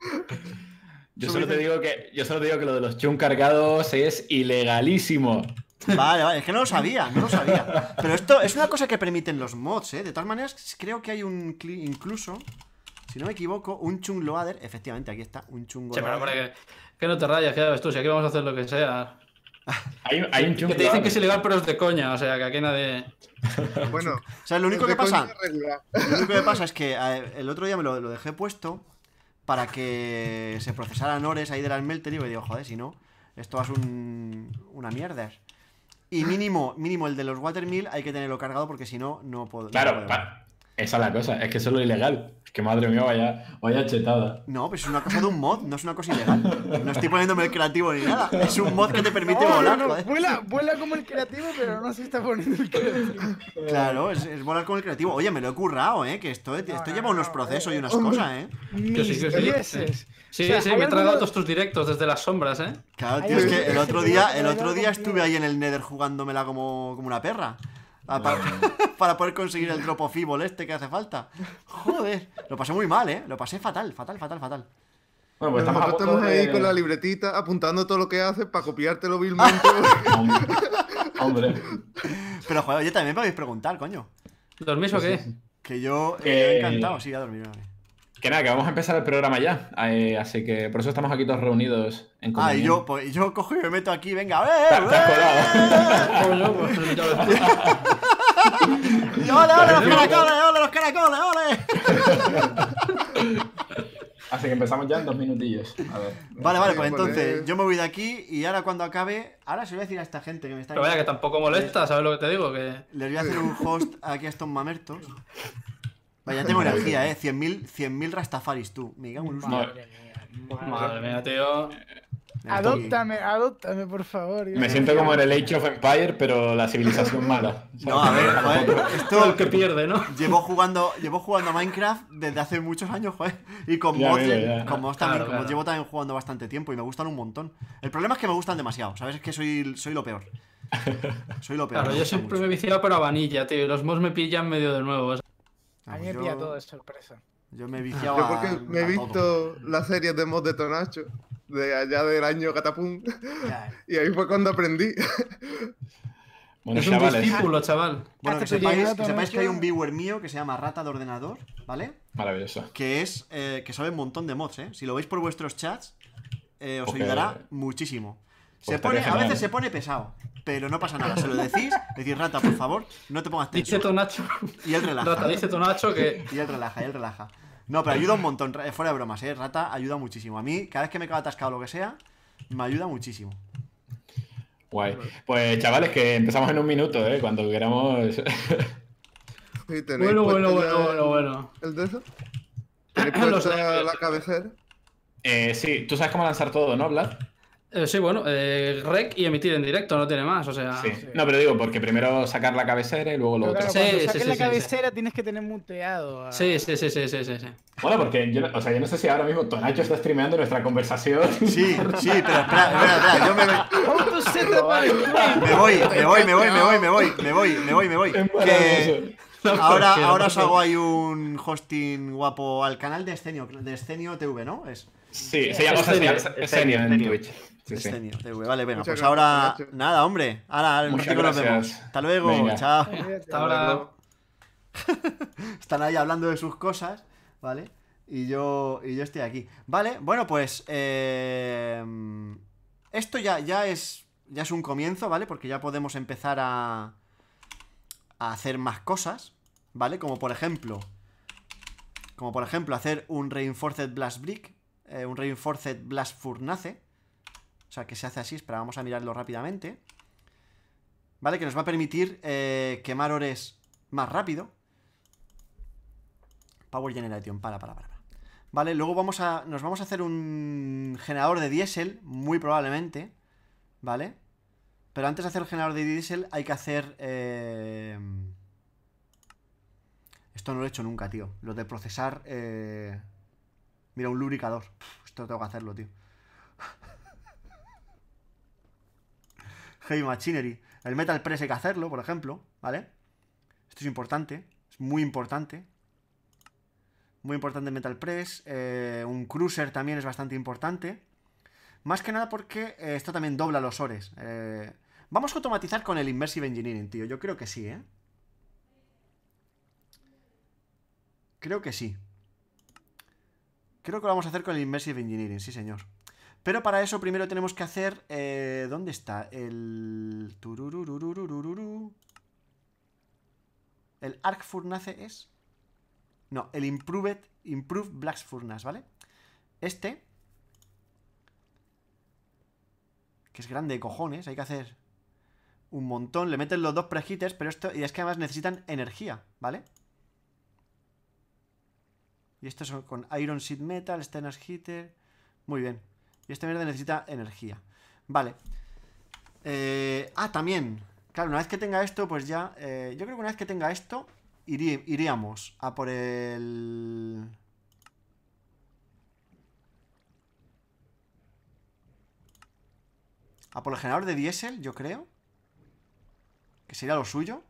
yo solo, te digo que, yo solo digo que lo de los chun cargados es ilegalísimo. Vale, vale, es que no lo sabía, no lo sabía. Pero esto es una cosa que permiten los mods, ¿eh? De todas maneras, creo que hay un incluso, si no me equivoco, un chung loader. Efectivamente, aquí está, un chung loader. que, no te rayas, que ya ves tú, aquí vamos a hacer lo que sea. Hay, hay un Que te dicen que es ilegal, pero es de coña, o sea, que aquí nadie. Bueno, o sea, lo único que pasa. Lo único que pasa es que el otro día me lo, dejé puesto para que se procesaran ores ahí de la y me digo, joder, si no, esto es un, una mierda. Y mínimo, mínimo el de los watermill hay que tenerlo cargado porque si no, no puedo. Claro, esa es la cosa, es que eso es lo ilegal. que madre mía, vaya, vaya chetada. No, pero es una cosa de un mod, no es una cosa ilegal. No estoy poniéndome el creativo ni nada. Es un mod que te permite volar. Vuela, vuela, como el creativo, pero no se está poniendo el creativo. Claro, es, volar como el creativo. Oye, me lo he currado, ¿eh? Que esto, lleva unos procesos y unas cosas, ¿eh? Que sí, que sí. Sí, sí, me tragado todos tus directos desde las sombras, ¿eh? Claro, tío, es que el otro día, el otro día estuve ahí en el Nether jugándomela como, como una perra. Ah, para, poder conseguir el tropo este que hace falta. Joder, lo pasé muy mal, ¿eh? Lo pasé fatal, fatal, fatal, fatal. Bueno, pues estamos, ahí con la libretita apuntando todo lo que haces para copiártelo vilmente. Hombre. Pero, joder, yo también me podéis preguntar, coño. ¿Dormís o qué? Que yo eh, he encantado, sí, a dormido Que nada, que vamos a empezar el programa ya. así que por eso estamos aquí todos reunidos en Ah, y yo, pues, yo cojo y me meto aquí, venga, a ver te has colado ole, ole, los caracoles, ole, los caracoles, ole! Así que empezamos ya en dos minutillos. A ver. Vale, vale, pues entonces yo me voy de aquí y ahora cuando acabe, ahora se lo voy a decir a esta gente que me está... Pero vaya, que tampoco molesta, ¿sabes lo que te digo? Que... Les voy a hacer un host aquí a estos mamertos. Vaya, tengo energía, ¿eh? 100.000 100, rastafaris tú. Me cago en madre mía, Adóptame, adóptame, por favor. Me siento como en el Age of Empire, pero la civilización mala. No, a ver, joder, esto el que pierde, ¿no? Llevo jugando, llevo jugando a Minecraft desde hace muchos años, joder. Y con mods, con también, Como llevo también jugando bastante tiempo y me gustan un montón. El problema es que me gustan demasiado, ¿sabes? Es que soy, soy lo peor. Soy lo peor. Claro, yo siempre me he viciado pero vanilla, tío. Los mods me pillan medio de nuevo. O ah, A mí me pues pilla todo de sorpresa. Yo me porque me he visto las series de mods de Tonacho, de allá del año Catapum. Y ahí fue cuando aprendí. Bueno, es un discípulo, chaval. Bueno, que sepáis, que hay un viewer mío que se llama Rata de Ordenador, ¿vale? Maravilloso. Que es eh, que sabe un montón de mods, ¿eh? Si lo veis por vuestros chats, eh, os ayudará muchísimo. Se pues pone, a veces se pone pesado, pero no pasa nada. Se lo decís, decís, rata, por favor, no te pongas tenso. Dice Tonacho. Y él relaja. que. Y él relaja, y él relaja. No, pero ayuda un montón, eh, fuera de bromas, ¿eh? Rata ayuda muchísimo. A mí, cada vez que me quedo atascado o lo que sea, me ayuda muchísimo. Guay. Pues chavales, que empezamos en un minuto, ¿eh? Cuando queramos. bueno, bueno, bueno, bueno, bueno. ¿El de eso? ¿Tenéis puesta la cabecera? Eh, sí, tú sabes cómo lanzar todo, ¿no, Vlad? Eh, sí, bueno, eh, rec y emitir en directo, no tiene más, o sea... Sí. No, pero digo, porque primero sacar la cabecera y luego lo otro. Claro, sí, saques la cabecera tienes que tener muteado. Sí, sí, sí, sí, sí, sí. Bueno, porque yo, o sea, yo no sé si ahora mismo Tonacho está streameando nuestra conversación. Sí, sí, pero espera, espera, yo me voy... me voy. Me voy, me voy, me voy, me voy, me voy, me voy, me voy, que... Ahora, ahora os hago ahí un hosting guapo al canal de Escenio, de Escenio TV, ¿no? Es... Sí, se llama Escenio en Twitch. Vale, bueno, pues ahora nada, hombre. Ahora nos vemos. Hasta luego, chao. Hasta ahora. Están ahí hablando de sus cosas, ¿vale? Y yo, yo estoy aquí. Vale, bueno, pues. Eh, esto ya, ya es. Ya es un comienzo, ¿vale? Porque ya podemos empezar a. a hacer más cosas. ¿Vale? Como por ejemplo. Como por ejemplo, hacer un Reinforced Blast Brick. Eh, un Reinforced Blast Furnace. O sea, que se hace así, espera, vamos a mirarlo rápidamente. ¿Vale? Que nos va a permitir eh, quemar ores más rápido. Power Generation, para, para, para. Vale, luego vamos a, nos vamos a hacer un generador de diésel, muy probablemente. ¿Vale? Pero antes de hacer el generador de diésel hay que hacer... Eh, esto no lo he hecho nunca, tío. Lo de procesar... Eh, mira, un lubricador. esto tengo que hacerlo, tío. Heavy Machinery. El Metal Press hay que hacerlo, por ejemplo, ¿vale? Esto es importante, es muy importante. Muy importante el Metal Press. Eh, un Cruiser también es bastante importante. Más que nada porque eh, esto también dobla los ores. Eh, vamos a automatizar con el Immersive Engineering, tío. Yo creo que sí, ¿eh? Creo que sí. Creo que lo vamos a hacer con el Immersive Engineering, sí, señor. Pero para eso primero tenemos que hacer... Eh, ¿Dónde está? El... ¿El Arc Furnace es? No, el Improved, Improved Blacks Furnace, ¿vale? Este... Que es grande, cojones, hay que hacer un montón. Le meten los dos prejites, pero esto... Y es que además necesitan energía, ¿vale? Y esto son con Iron Seed Metal, Stainless Heater... Muy bien. Y este verde necesita energía. Vale. Eh, ah, también. Claro, una vez que tenga esto, pues ya... Eh, yo creo que una vez que tenga esto, iríamos a por el... A por el generador de diésel, yo creo. Que sería lo suyo.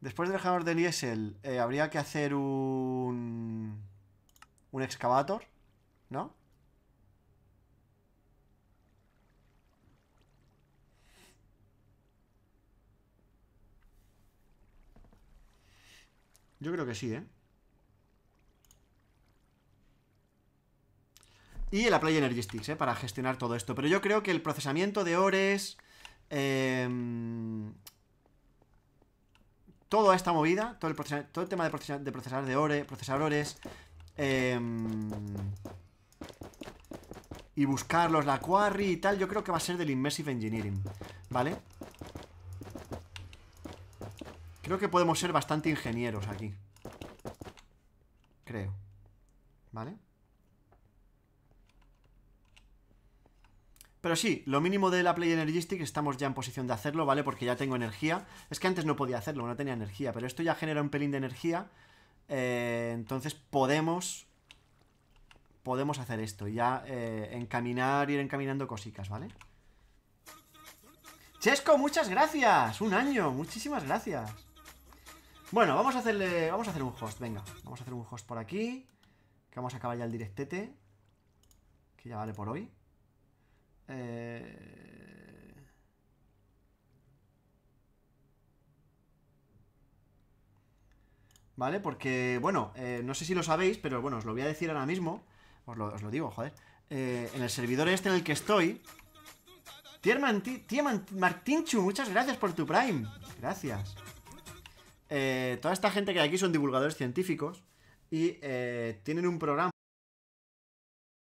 Después del generador de diésel, eh, habría que hacer un un excavator, ¿no? Yo creo que sí, ¿eh? Y el Apply Energy ¿eh? Para gestionar todo esto. Pero yo creo que el procesamiento de ores... Eh, toda esta movida, todo el, todo el tema de procesar, de procesar de ore, procesadores, Em, y buscarlos, la quarry y tal, yo creo que va a ser del Immersive Engineering, ¿vale? Creo que podemos ser bastante ingenieros aquí. Creo. ¿Vale? Pero sí, lo mínimo de la Play Energistic estamos ya en posición de hacerlo, ¿vale? Porque ya tengo energía. Es que antes no podía hacerlo, no tenía energía, pero esto ya genera un pelín de energía eh, entonces podemos podemos hacer esto ya eh, encaminar, ir encaminando cositas, ¿vale? Chesco, muchas gracias. Un año, muchísimas gracias. Bueno, vamos a hacerle, vamos a hacer un host, venga, vamos a hacer un host por aquí, que vamos a acabar ya el directete, que ya vale por hoy. Eh, ¿vale? Porque, bueno, eh, no sé si lo sabéis, pero bueno, os lo voy a decir ahora mismo. Os lo, digo, joder. Eh, en el servidor este en el que estoy. Tierman Tierman Martinchu, muchas gracias por tu Prime. Gracias. Eh, toda esta gente que hay aquí son divulgadores científicos y tienen un programa.